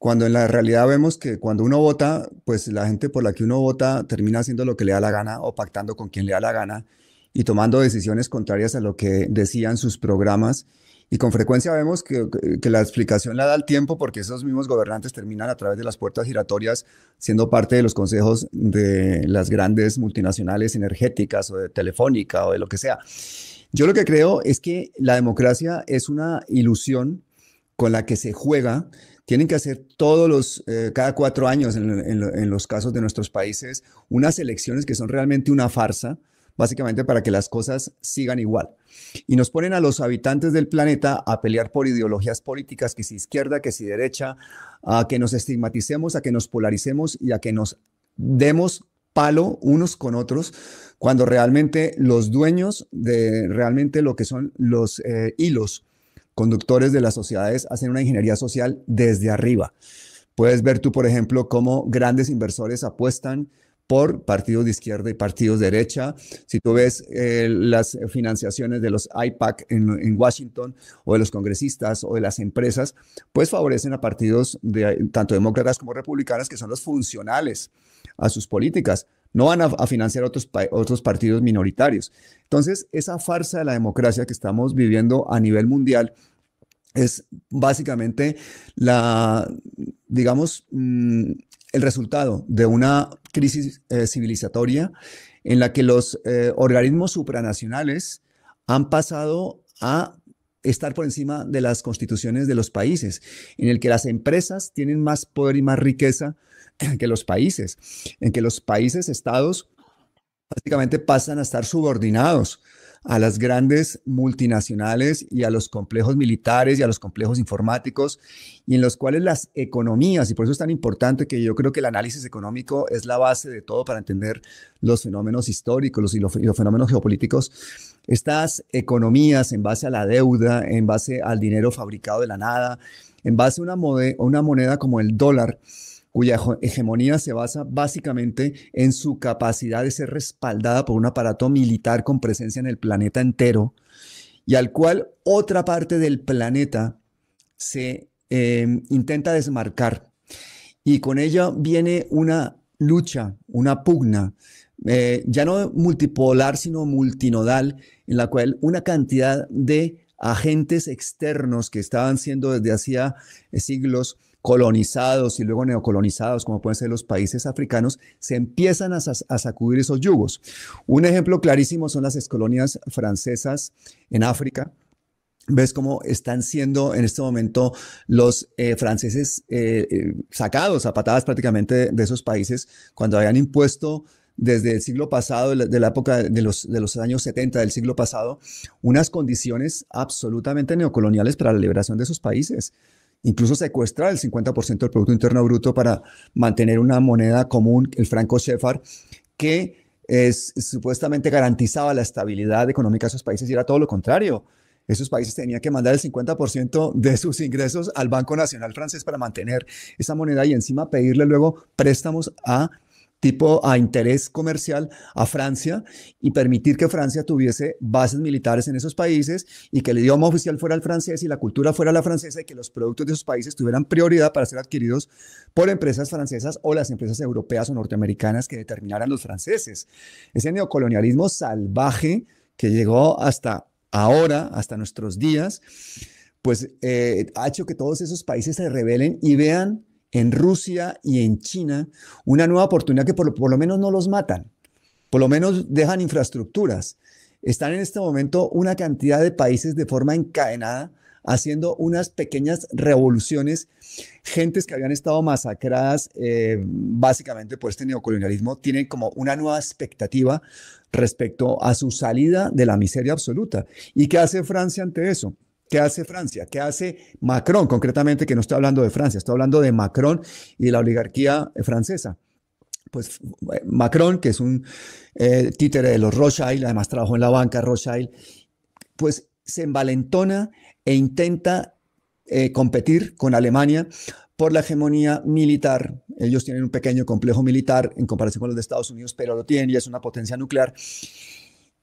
B: cuando en la realidad vemos que cuando uno vota, pues la gente por la que uno vota termina haciendo lo que le da la gana o pactando con quien le da la gana y tomando decisiones contrarias a lo que decían sus programas. Y con frecuencia vemos que, la explicación la da el tiempo porque esos mismos gobernantes terminan a través de las puertas giratorias siendo parte de los consejos de las grandes multinacionales energéticas o de Telefónica o de lo que sea. Yo lo que creo es que la democracia es una ilusión con la que se juega tienen que hacer todos los, eh, cada cuatro años en, los casos de nuestros países, unas elecciones que son realmente una farsa, básicamente para que las cosas sigan igual. Y nos ponen a los habitantes del planeta a pelear por ideologías políticas, que si izquierda, que si derecha, a que nos estigmaticemos, a que nos polaricemos y a que nos demos palo unos con otros, cuando realmente los dueños de realmente lo que son los eh, hilos conductores de las sociedades hacen una ingeniería social desde arriba. Puedes ver tú, por ejemplo, cómo grandes inversores apuestan por partidos de izquierda y partidos de derecha. Si tú ves eh, las financiaciones de los IPAC en, Washington o de los congresistas o de las empresas, pues favorecen a partidos de, tanto demócratas como republicanas que son los funcionales a sus políticas. No van a, financiar otros, otros partidos minoritarios. Entonces, esa farsa de la democracia que estamos viviendo a nivel mundial es básicamente la, digamos, mm, el resultado de una crisis eh, civilizatoria en la que los eh, organismos supranacionales han pasado a estar por encima de las constituciones de los países, en el que las empresas tienen más poder y más riqueza que los países, en que los países, estados, básicamente pasan a estar subordinados a las grandes multinacionales y a los complejos militares y a los complejos informáticos, y en los cuales las economías, y por eso es tan importante que yo creo que el análisis económico es la base de todo para entender los fenómenos históricos y, los, fenómenos geopolíticos, estas economías en base a la deuda, en base al dinero fabricado de la nada, en base a una moneda como el dólar, cuya hegemonía se basa básicamente en su capacidad de ser respaldada por un aparato militar con presencia en el planeta entero y al cual otra parte del planeta se em, intenta desmarcar. Y con ella viene una lucha, una pugna, eh, ya no multipolar, sino multinodal, en la cual una cantidad de agentes externos que estaban siendo desde hacía eh, siglos colonizados y luego neocolonizados, como pueden ser los países africanos, se empiezan a, sacudir esos yugos. Un ejemplo clarísimo son las colonias francesas en África, ves cómo están siendo en este momento los eh, franceses eh, eh, sacados a patadas prácticamente de, esos países cuando habían impuesto desde el siglo pasado, de la, época de los, de los años 70 del siglo pasado, unas condiciones absolutamente neocoloniales para la liberación de esos países incluso secuestrar el 50% del Producto Interno Bruto para mantener una moneda común, el franco Sheffard, que es, supuestamente garantizaba la estabilidad económica de esos países y era todo lo contrario. Esos países tenían que mandar el 50% de sus ingresos al Banco Nacional francés para mantener esa moneda y encima pedirle luego préstamos a tipo a interés comercial a Francia y permitir que Francia tuviese bases militares en esos países y que el idioma oficial fuera el francés y la cultura fuera la francesa y que los productos de esos países tuvieran prioridad para ser adquiridos por empresas francesas o las empresas europeas o norteamericanas que determinaran los franceses. Ese neocolonialismo salvaje que llegó hasta ahora, hasta nuestros días, pues eh, ha hecho que todos esos países se rebelen y vean en Rusia y en China una nueva oportunidad que por, lo menos no los matan, por lo menos dejan infraestructuras. Están en este momento una cantidad de países de forma encadenada haciendo unas pequeñas revoluciones, gentes que habían estado masacradas eh, básicamente por este neocolonialismo, tienen como una nueva expectativa respecto a su salida de la miseria absoluta. ¿Y qué hace Francia ante eso? ¿Qué hace Francia? ¿Qué hace Macron concretamente? Que no estoy hablando de Francia, estoy hablando de Macron y de la oligarquía eh, francesa. Pues eh, Macron, que es un eh, títere de los Rothschild, además trabajó en la banca Rothschild, pues se envalentona e intenta competir con Alemania por la hegemonía militar. Ellos tienen un pequeño complejo militar en comparación con los de Estados Unidos, pero lo tienen y es una potencia nuclear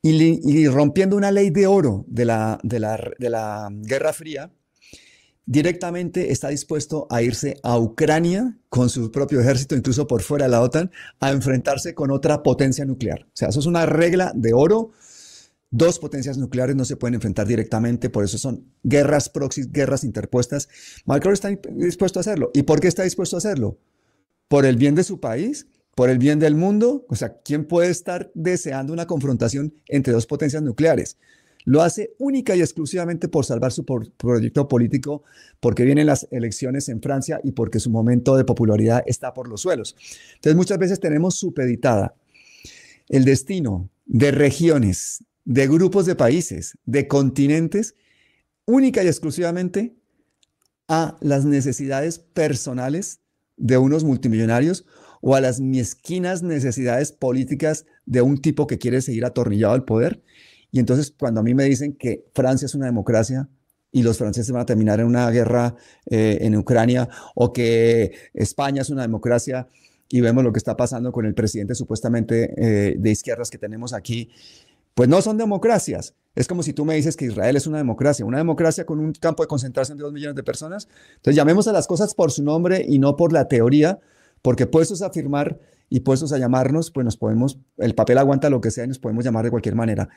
B: y, rompiendo una ley de oro de la, de la, de la Guerra Fría, directamente está dispuesto a irse a Ucrania con su propio ejército, incluso por fuera de la OTAN, a enfrentarse con otra potencia nuclear. O sea, eso es una regla de oro. Dos potencias nucleares no se pueden enfrentar directamente, por eso son guerras proxies, guerras interpuestas. Macron está dispuesto a hacerlo. ¿Y por qué está dispuesto a hacerlo? Por el bien de su país por el bien del mundo, o sea, ¿quién puede estar deseando una confrontación entre dos potencias nucleares? Lo hace única y exclusivamente por salvar su proyecto político, porque vienen las elecciones en Francia y porque su momento de popularidad está por los suelos. Entonces, muchas veces tenemos supeditada el destino de regiones, de grupos de países, de continentes, única y exclusivamente a las necesidades personales de unos multimillonarios o a las mezquinas necesidades políticas de un tipo que quiere seguir atornillado al poder. Y entonces cuando a mí me dicen que Francia es una democracia y los franceses van a terminar en una guerra eh, en Ucrania o que España es una democracia y vemos lo que está pasando con el presidente supuestamente eh, de izquierdas que tenemos aquí, pues no son democracias. Es como si tú me dices que Israel es una democracia, una democracia con un campo de concentración de dos millones de personas. Entonces llamemos a las cosas por su nombre y no por la teoría, porque puestos a afirmar y puestos a llamarnos, pues nos podemos, el papel aguanta lo que sea y nos podemos llamar de cualquier manera.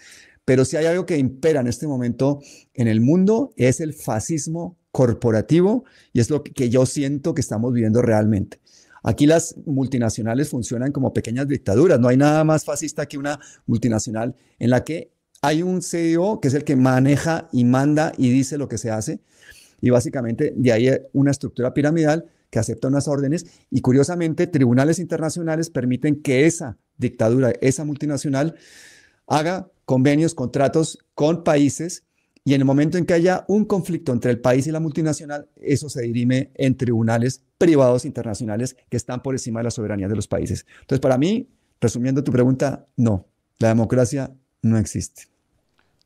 B: Pero si hay algo que impera en este momento en el mundo es el fascismo corporativo y es lo que yo siento que estamos viviendo realmente. Aquí las multinacionales funcionan como pequeñas dictaduras, no hay nada más fascista que una multinacional en la que hay un CEO que es el que maneja y manda y dice lo que se hace y básicamente de ahí una estructura piramidal que acepta unas órdenes y curiosamente tribunales internacionales permiten que esa dictadura, esa multinacional, haga convenios, contratos con países y en el momento en que haya un conflicto entre el país y la multinacional, eso se dirime en tribunales privados internacionales que están por encima de la soberanía de los países. Entonces, para mí, resumiendo tu pregunta, no, la democracia no existe.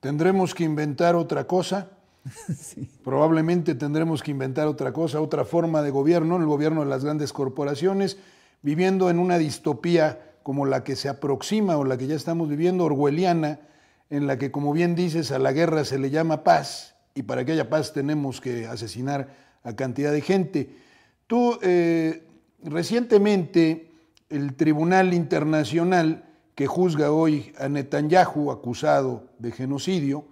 A: ¿Tendremos que inventar otra cosa? Probablemente tendremos que inventar otra cosa, otra forma de gobierno, el gobierno de las grandes corporaciones, viviendo en una distopía como la que se aproxima o la que ya estamos viviendo, orwelliana, en la que, como bien dices, a la guerra se le llama paz y para que haya paz tenemos que asesinar a cantidad de gente. Tú, eh, recientemente, el Tribunal Internacional que juzga hoy a Netanyahu, acusado de genocidio,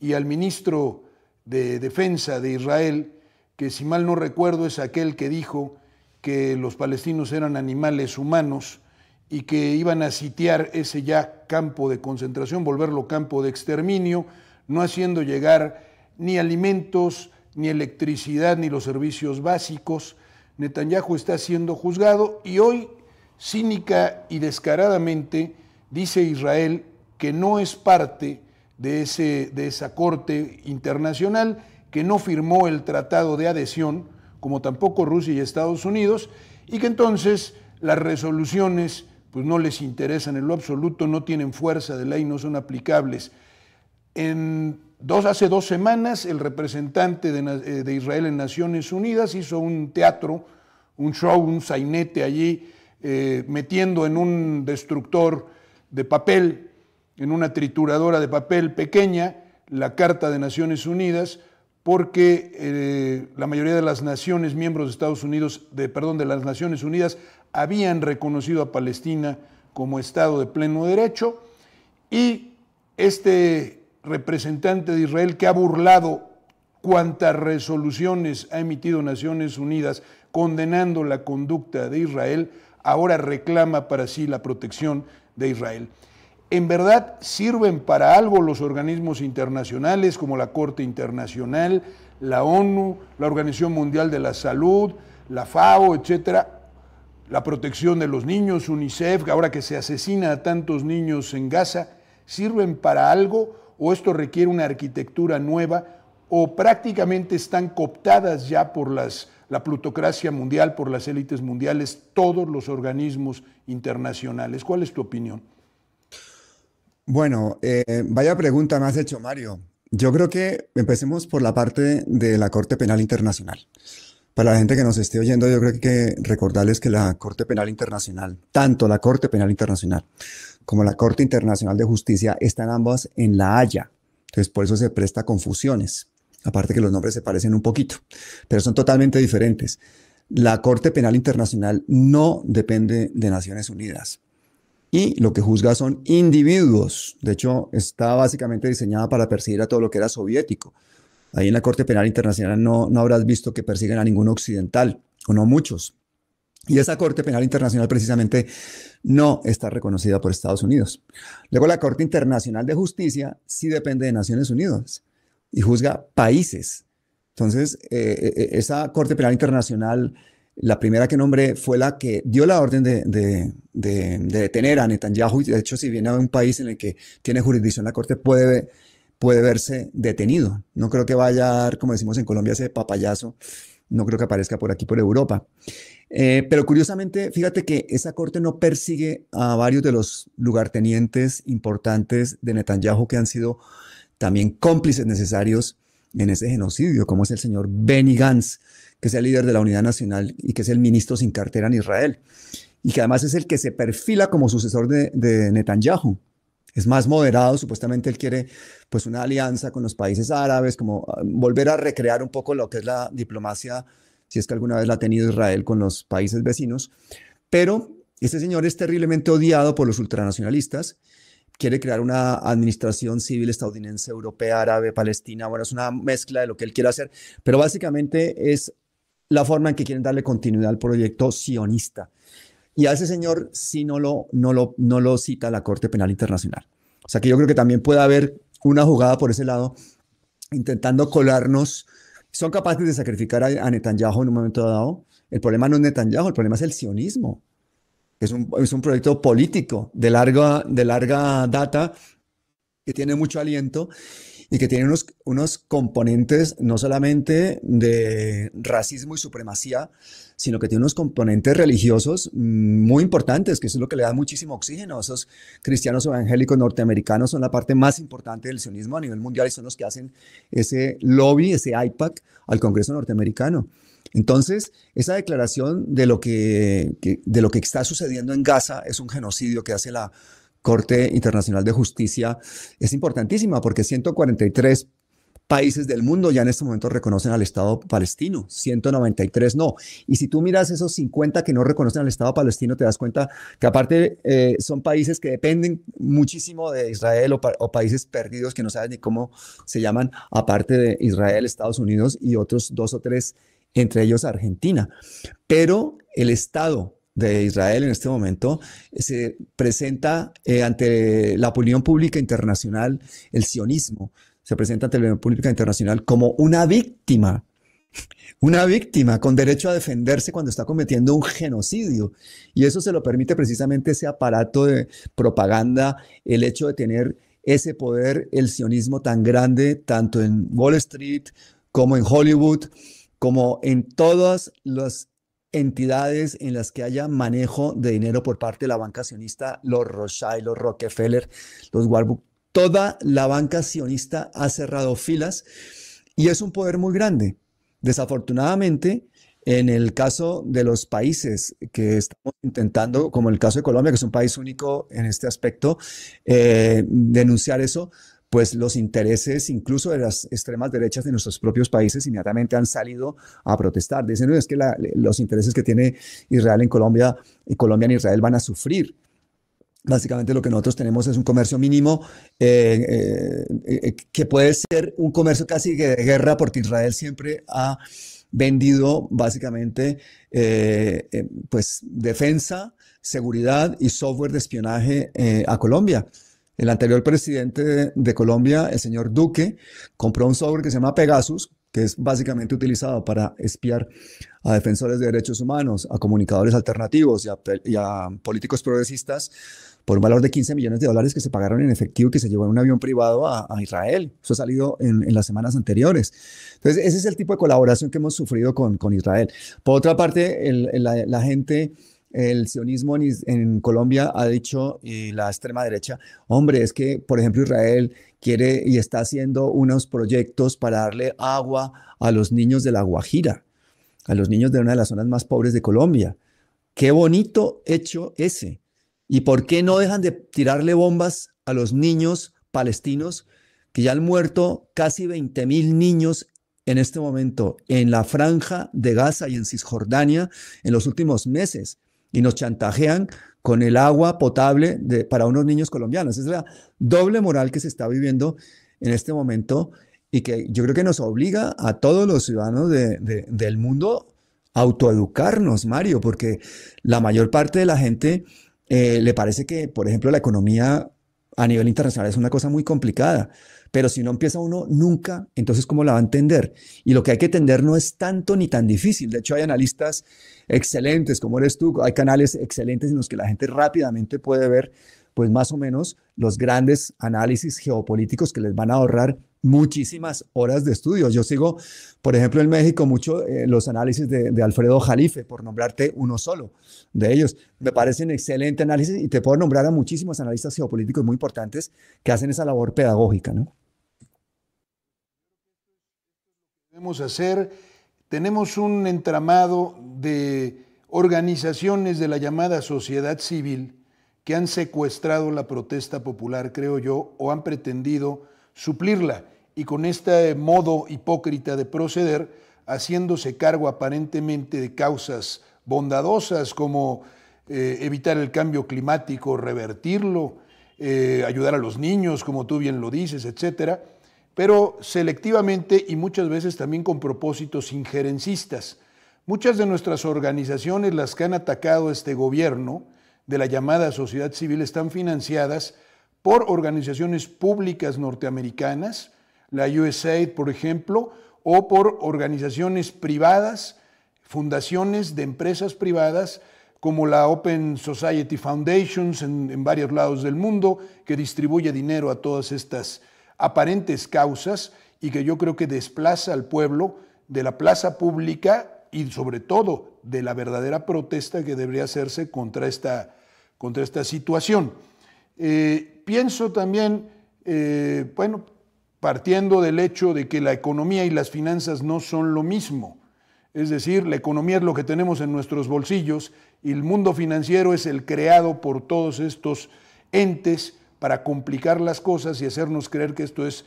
A: y al ministro de defensa de Israel, que si mal no recuerdo es aquel que dijo que los palestinos eran animales humanos y que iban a sitiar ese ya campo de concentración, volverlo campo de exterminio, no haciendo llegar ni alimentos, ni electricidad, ni los servicios básicos. Netanyahu está siendo juzgado y hoy, cínica y descaradamente, dice Israel que no es parte de, ese, de esa Corte Internacional que no firmó el tratado de adhesión, como tampoco Rusia y Estados Unidos, y que entonces las resoluciones pues no les interesan en lo absoluto, no tienen fuerza de ley, no son aplicables. hace dos semanas el representante eh, de, Israel en Naciones Unidas hizo un teatro, un show, un sainete allí, eh, metiendo en un destructor de papel en una trituradora de papel pequeña la Carta de Naciones Unidas porque eh, la mayoría de las naciones miembros de Estados Unidos, de, perdón, de las Naciones Unidas habían reconocido a Palestina como Estado de pleno derecho y este representante de Israel que ha burlado cuantas resoluciones ha emitido Naciones Unidas condenando la conducta de Israel, ahora reclama para sí la protección de Israel. ¿En verdad sirven para algo los organismos internacionales como la Corte Internacional, la ONU, la Organización Mundial de la Salud, la FAO, etcétera? La protección de los niños, UNICEF, ahora que se asesina a tantos niños en Gaza, ¿sirven para algo o esto requiere una arquitectura nueva o prácticamente están cooptadas ya por las, la plutocracia mundial, por las élites mundiales, todos los organismos internacionales? ¿Cuál es tu opinión?
B: Bueno, eh, vaya pregunta más hecho, Mario. Yo creo que empecemos por la parte de la Corte Penal Internacional. Para la gente que nos esté oyendo, yo creo que, recordarles que la Corte Penal Internacional, tanto la Corte Penal Internacional como la Corte Internacional de Justicia, están ambas en La Haya. Entonces, por eso se presta confusiones. Aparte que los nombres se parecen un poquito, pero son totalmente diferentes. La Corte Penal Internacional no depende de Naciones Unidas y lo que juzga son individuos. De hecho, está básicamente diseñada para perseguir a todo lo que era soviético. Ahí en la Corte Penal Internacional no, no habrás visto que persiguen a ningún occidental, o no muchos. Y esa Corte Penal Internacional precisamente no está reconocida por Estados Unidos. Luego la Corte Internacional de Justicia sí depende de Naciones Unidas y juzga países. Entonces, eh, eh, eh, esa Corte Penal Internacional la primera que nombré fue la que dio la orden de, detener a Netanyahu. De hecho, si viene a un país en el que tiene jurisdicción la Corte, puede, verse detenido. No creo que vaya a dar, como decimos en Colombia, ese papayazo. No creo que aparezca por aquí, por Europa. Eh, pero curiosamente, fíjate que esa corte no persigue a varios de los lugartenientes importantes de Netanyahu que han sido también cómplices necesarios en ese genocidio, como es el señor Benny Gantz, que es el líder de la unidad nacional y que es el ministro sin cartera en Israel, y que además es el que se perfila como sucesor de, Netanyahu. Es más moderado, supuestamente él quiere pues una alianza con los países árabes, como ah, volver a recrear un poco lo que es la diplomacia, si es que alguna vez la ha tenido Israel con los países vecinos. Pero este señor es terriblemente odiado por los ultranacionalistas, quiere crear una administración civil estadounidense, europea, árabe, palestina, bueno, es una mezcla de lo que él quiere hacer, pero básicamente es la forma en que quieren darle continuidad al proyecto sionista. Y a ese señor sí no lo, no lo, no lo cita la Corte Penal Internacional. O sea que yo creo que también puede haber una jugada por ese lado, intentando colarnos. Son capaces de sacrificar a, Netanyahu en un momento dado. El problema no es Netanyahu, el problema es el sionismo. Es un, es un proyecto político de larga, de larga data que tiene mucho aliento y que tiene unos, unos componentes no solamente de racismo y supremacía, sino que tiene unos componentes religiosos muy importantes, que eso es lo que le da muchísimo oxígeno. Esos cristianos evangélicos norteamericanos son la parte más importante del sionismo a nivel mundial y son los que hacen ese lobby, ese IPAC al Congreso norteamericano. Entonces, esa declaración de lo de lo que está sucediendo en Gaza es un genocidio que hace la Corte Internacional de Justicia es importantísima porque 143 países del mundo ya en este momento reconocen al Estado palestino, 193 no. Y si tú miras esos 50 que no reconocen al Estado palestino, te das cuenta que aparte eh, son países que dependen muchísimo de Israel o, o, países perdidos que no saben ni cómo se llaman, aparte de Israel, Estados Unidos y otros dos o tres, entre ellos Argentina. Pero el Estado de Israel en este momento, se presenta eh, ante la opinión pública internacional, el sionismo, se presenta ante la opinión pública internacional como una víctima, una víctima con derecho a defenderse cuando está cometiendo un genocidio. Y eso se lo permite precisamente ese aparato de propaganda, el hecho de tener ese poder, el sionismo tan grande, tanto en Wall Street como en Hollywood, como en todas los entidades en las que haya manejo de dinero por parte de la banca sionista, los Rothschild, los Rockefeller, los Warburg, toda la banca sionista ha cerrado filas y es un poder muy grande. Desafortunadamente, en el caso de los países que estamos intentando, como el caso de Colombia, que es un país único en este aspecto, eh, denunciar eso, pues los intereses incluso de las extremas derechas de nuestros propios países inmediatamente han salido a protestar. Dicen, no, es que los intereses que tiene Israel en Colombia y Colombia en Israel van a sufrir. Básicamente lo que nosotros tenemos es un comercio mínimo eh, eh, eh, que puede ser un comercio casi de guerra porque Israel siempre ha vendido básicamente pues defensa, seguridad y software de espionaje a Colombia. El anterior presidente de, Colombia, el señor Duque, compró un software que se llama Pegasus, que es básicamente utilizado para espiar a defensores de derechos humanos, a comunicadores alternativos y a, políticos progresistas por un valor de 15 millones de dólares que se pagaron en efectivo que se llevó en un avión privado a, Israel. Eso ha salido en, las semanas anteriores. Entonces, ese es el tipo de colaboración que hemos sufrido con, Israel. Por otra parte, la gente el sionismo en, Colombia ha dicho, y la extrema derecha, hombre, es que, por ejemplo, Israel quiere y está haciendo unos proyectos para darle agua a los niños de La Guajira, a los niños de una de las zonas más pobres de Colombia. Qué bonito hecho ese. ¿Y por qué no dejan de tirarle bombas a los niños palestinos que ya han muerto casi 20.000 mil niños en este momento en la franja de Gaza y en Cisjordania en los últimos meses? y nos chantajean con el agua potable para unos niños colombianos. Es la doble moral que se está viviendo en este momento y que yo creo que nos obliga a todos los ciudadanos del mundo a autoeducarnos, Mario, porque la mayor parte de la gente eh, le parece que, por ejemplo, la economía a nivel internacional es una cosa muy complicada, pero si no empieza uno nunca, entonces ¿cómo la va a entender? Y lo que hay que entender no es tanto ni tan difícil. De hecho, hay analistas excelentes como eres tú, hay canales excelentes en los que la gente rápidamente puede ver pues más o menos los grandes análisis geopolíticos que les van a ahorrar muchísimas horas de estudio. Yo sigo, por ejemplo, en México mucho eh, los análisis de, Alfredo Jalife, por nombrarte uno solo de ellos. Me parecen excelentes análisis y te puedo nombrar a muchísimos analistas geopolíticos muy importantes que hacen esa labor pedagógica, ¿no?
A: hacer, tenemos un entramado de organizaciones de la llamada sociedad civil que han secuestrado la protesta popular, creo yo, o han pretendido suplirla y con este modo hipócrita de proceder, haciéndose cargo aparentemente de causas bondadosas como eh, evitar el cambio climático, revertirlo, eh, ayudar a los niños, como tú bien lo dices, etcétera, pero selectivamente y muchas veces también con propósitos injerencistas Muchas de nuestras organizaciones, las que han atacado este gobierno de la llamada sociedad civil, están financiadas por organizaciones públicas norteamericanas, la USAID, por ejemplo, o por organizaciones privadas, fundaciones de empresas privadas, como la Open Society Foundations en, en, varios lados del mundo, que distribuye dinero a todas estas aparentes causas y que yo creo que desplaza al pueblo de la plaza pública y sobre todo de la verdadera protesta que debería hacerse contra esta, contra esta situación. Eh, pienso también, eh, bueno, partiendo del hecho de que la economía y las finanzas no son lo mismo. Es decir, la economía es lo que tenemos en nuestros bolsillos y el mundo financiero es el creado por todos estos entes para complicar las cosas y hacernos creer que esto es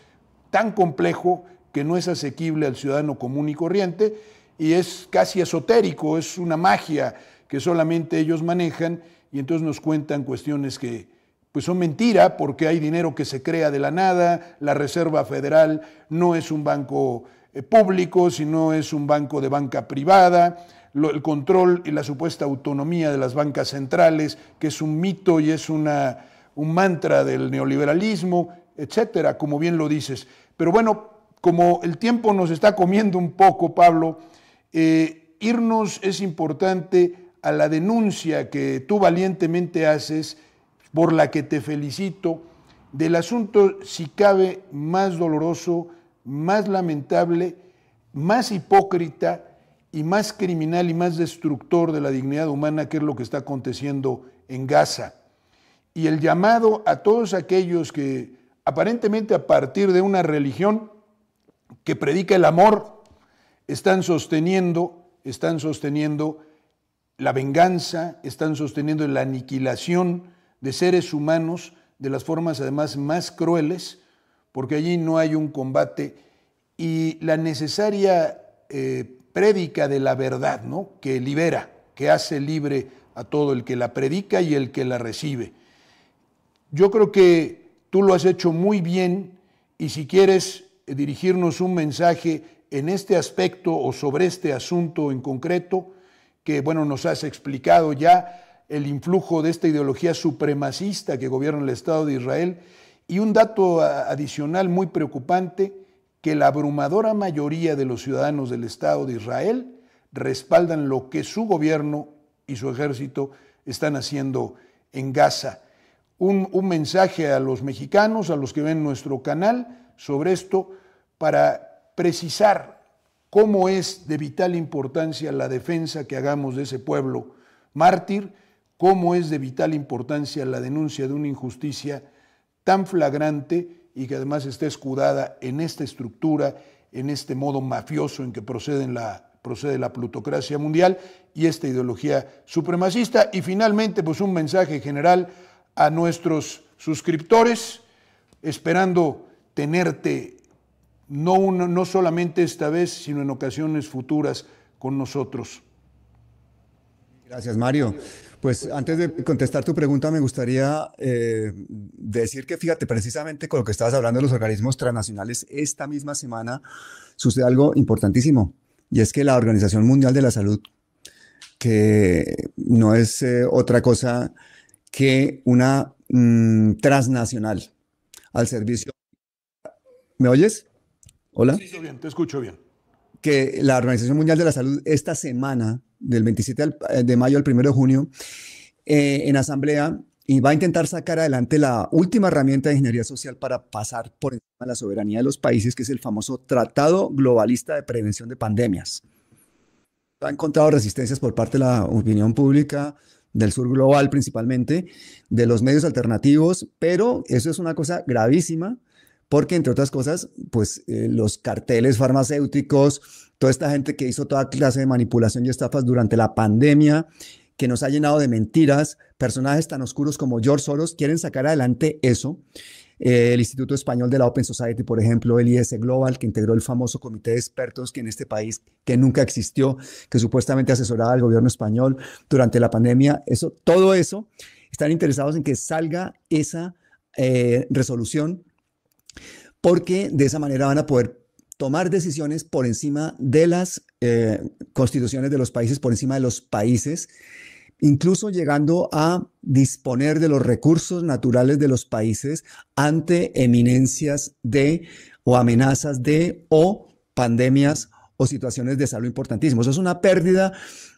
A: tan complejo que no es asequible al ciudadano común y corriente y es casi esotérico, es una magia que solamente ellos manejan y entonces nos cuentan cuestiones que pues son mentira porque hay dinero que se crea de la nada, la Reserva Federal no es un banco eh, público, sino es un banco de banca privada, el control y la supuesta autonomía de las bancas centrales, que es un mito y es una, un mantra del neoliberalismo, etcétera, como bien lo dices. Pero bueno, como el tiempo nos está comiendo un poco, Pablo, eh, irnos es importante a la denuncia que tú valientemente haces, por la que te felicito, del asunto, si cabe, más doloroso, más lamentable, más hipócrita y más criminal y más destructor de la dignidad humana, que es lo que está aconteciendo en Gaza. Y el llamado a todos aquellos que, aparentemente a partir de una religión que predica el amor, están sosteniendo, están sosteniendo la venganza, están sosteniendo la aniquilación de seres humanos de las formas además más crueles, porque allí no hay un combate y la necesaria eh, prédica de la verdad, ¿no? que libera, que hace libre a todo el que la predica y el que la recibe. Yo creo que tú lo has hecho muy bien y si quieres eh, dirigirnos un mensaje en este aspecto o sobre este asunto en concreto, que bueno, nos has explicado ya el influjo de esta ideología supremacista que gobierna el Estado de Israel, y un dato adicional muy preocupante, que la abrumadora mayoría de los ciudadanos del Estado de Israel respaldan lo que su gobierno y su ejército están haciendo en Gaza. Un, un mensaje a los mexicanos, a los que ven nuestro canal, sobre esto, para precisar cómo es de vital importancia la defensa que hagamos de ese pueblo mártir, cómo es de vital importancia la denuncia de una injusticia tan flagrante y que además está escudada en esta estructura, en este modo mafioso en que procede la, procede la plutocracia mundial y esta ideología supremacista. Y finalmente, pues un mensaje general a nuestros suscriptores, esperando tenerte no, no solamente esta vez, sino en ocasiones futuras con nosotros. Gracias, Mario. Pues antes de
B: contestar tu pregunta, me gustaría eh, decir que fíjate, precisamente con lo que estabas hablando de los organismos transnacionales, esta misma semana sucede algo importantísimo, y es que la Organización Mundial de la Salud, que no es eh, otra cosa que una mm, transnacional al servicio. ¿Me oyes? Hola. Sí,
A: bien, te escucho bien.
B: Que la Organización Mundial de la Salud esta semana, del 27 eh, de mayo al 1 de junio, eh, en asamblea, y va a intentar sacar adelante la última herramienta de ingeniería social para pasar por encima de la soberanía de los países, que es el famoso Tratado Globalista de Prevención de Pandemias. Ha encontrado resistencias por parte de la opinión pública, del sur global principalmente, de los medios alternativos, pero eso es una cosa gravísima porque entre otras cosas, pues eh, los carteles farmacéuticos, toda esta gente que hizo toda clase de manipulación y estafas durante la pandemia, que nos ha llenado de mentiras, personajes tan oscuros como George Soros quieren sacar adelante eso. Eh, el Instituto Español de la Open Society, por ejemplo, el IS e Global, que integró el famoso comité de expertos que en este país, que nunca existió, que supuestamente asesoraba al gobierno español durante la pandemia, eso, todo eso, están interesados en que salga esa eh, resolución porque de esa manera van a poder tomar decisiones por encima de las eh, constituciones de los países, por encima de los países, incluso llegando a disponer de los recursos naturales de los países ante eminencias de o amenazas de o pandemias o situaciones de salud importantísimas. Eso es una pérdida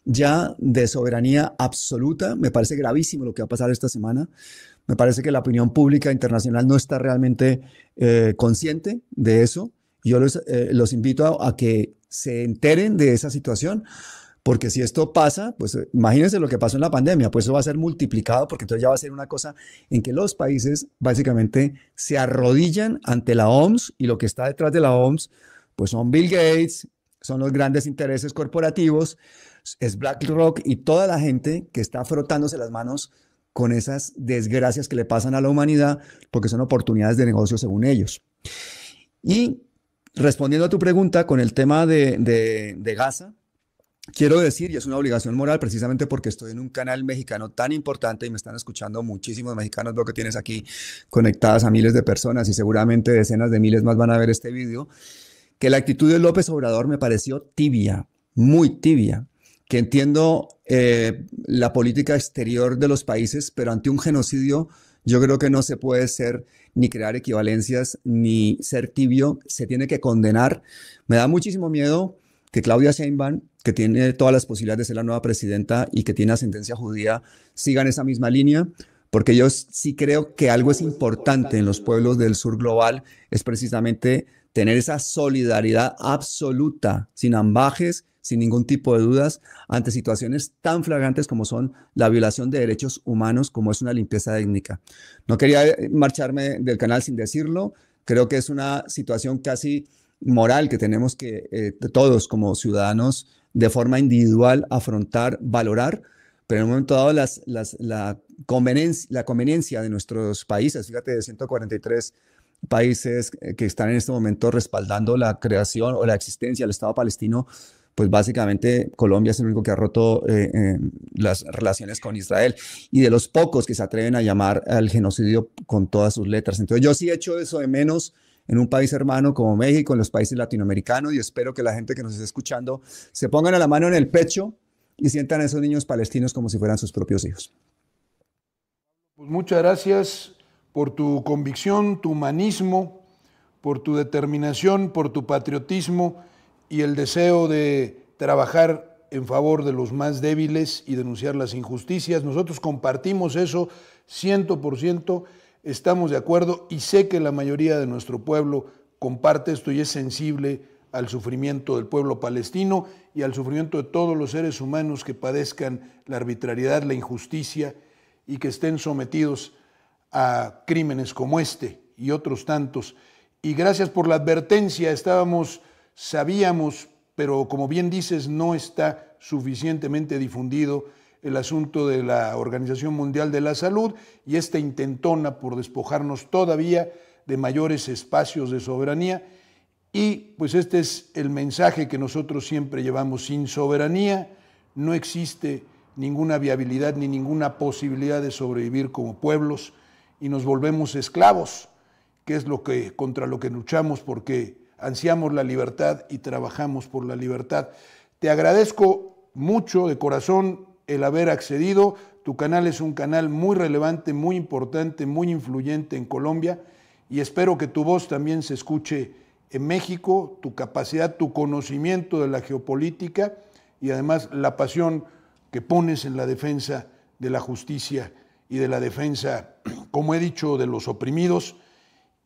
B: ya de soberanía absoluta. Me parece gravísimo lo que va a pasar esta semana. Me parece que la opinión pública internacional no está realmente eh, consciente de eso. Yo eh, los, invito a, a, que se enteren de esa situación, porque si esto pasa, pues eh, imagínense lo que pasó en la pandemia, pues eso va a ser multiplicado, porque entonces ya va a ser una cosa en que los países básicamente se arrodillan ante la OMS y lo que está detrás de la OMS, pues son Bill Gates, son los grandes intereses corporativos, es BlackRock y toda la gente que está frotándose las manos con esas desgracias que le pasan a la humanidad porque son oportunidades de negocio según ellos. Y respondiendo a tu pregunta con el tema de, Gaza, quiero decir, y es una obligación moral precisamente porque estoy en un canal mexicano tan importante y me están escuchando muchísimos mexicanos, veo que tienes aquí conectadas a miles de personas y seguramente decenas de miles más van a ver este video, que la actitud de López Obrador me pareció tibia, muy tibia que entiendo eh, la política exterior de los países, pero ante un genocidio yo creo que no se puede ser ni crear equivalencias ni ser tibio, se tiene que condenar. Me da muchísimo miedo que Claudia Sheinbaum, que tiene todas las posibilidades de ser la nueva presidenta y que tiene ascendencia judía, siga en esa misma línea, porque yo sí creo que algo es importante en los pueblos del sur global es precisamente tener esa solidaridad absoluta, sin ambajes, sin ningún tipo de dudas, ante situaciones tan flagrantes como son la violación de derechos humanos, como es una limpieza étnica. No quería eh, marcharme del canal sin decirlo. Creo que es una situación casi moral que tenemos que eh, todos como ciudadanos de forma individual afrontar, valorar, pero en un momento dado las, la, conveniencia, la conveniencia de nuestros países, fíjate, de 143 países eh, que están en este momento respaldando la creación o la existencia del Estado palestino, pues básicamente Colombia es el único que ha roto eh, eh, las relaciones con Israel y de los pocos que se atreven a llamar al genocidio con todas sus letras. Entonces yo sí he hecho eso de menos en un país hermano como México, en los países latinoamericanos y espero que la gente que nos esté escuchando se pongan a la mano en el pecho y sientan a esos niños palestinos como si fueran sus propios hijos.
A: Pues muchas gracias por tu convicción, tu humanismo, por tu determinación, por tu patriotismo y el deseo de trabajar en favor de los más débiles y denunciar las injusticias. Nosotros compartimos eso 100%, estamos de acuerdo y sé que la mayoría de nuestro pueblo comparte esto y es sensible al sufrimiento del pueblo palestino y al sufrimiento de todos los seres humanos que padezcan la arbitrariedad, la injusticia y que estén sometidos a crímenes como este y otros tantos. Y gracias por la advertencia, estábamos Sabíamos, pero como bien dices, no está suficientemente difundido el asunto de la Organización Mundial de la Salud y esta intentona por despojarnos todavía de mayores espacios de soberanía. Y pues este es el mensaje que nosotros siempre llevamos. Sin soberanía no existe ninguna viabilidad ni ninguna posibilidad de sobrevivir como pueblos y nos volvemos esclavos, que es lo que contra lo que luchamos porque ansiamos la libertad y trabajamos por la libertad. Te agradezco mucho de corazón el haber accedido. Tu canal es un canal muy relevante, muy importante, muy influyente en Colombia y espero que tu voz también se escuche en México, tu capacidad, tu conocimiento de la geopolítica y además la pasión que pones en la defensa de la justicia y de la defensa, como he dicho, de los oprimidos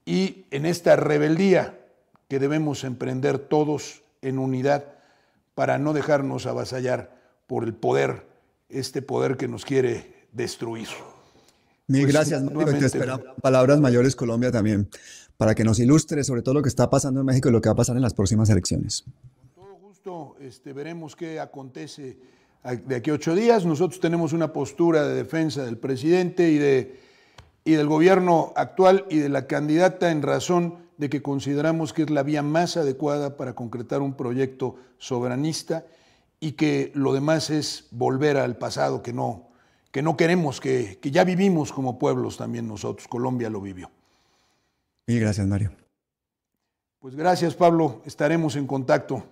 A: y en esta rebeldía que debemos emprender todos en unidad para no dejarnos avasallar por el poder, este poder que nos quiere destruir.
B: Mil pues, gracias, Mario. palabras mayores Colombia también, para que nos ilustre sobre todo lo que está pasando en México y lo que va a pasar en las próximas elecciones.
A: todo justo este, veremos qué acontece ah, de aquí a ocho días. Nosotros tenemos una postura de defensa del presidente y, de, y del gobierno actual y de la candidata en razón de que consideramos que es la vía más adecuada para concretar un proyecto soberanista y que lo demás es volver al pasado que no, que no queremos, que, ya vivimos como pueblos también nosotros. Colombia lo vivió.
B: Y gracias, Mario.
A: Pues gracias, Pablo. Estaremos en contacto.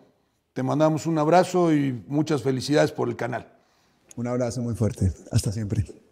A: Te mandamos un abrazo y muchas felicidades por el canal.
B: Un abrazo muy fuerte. Hasta siempre.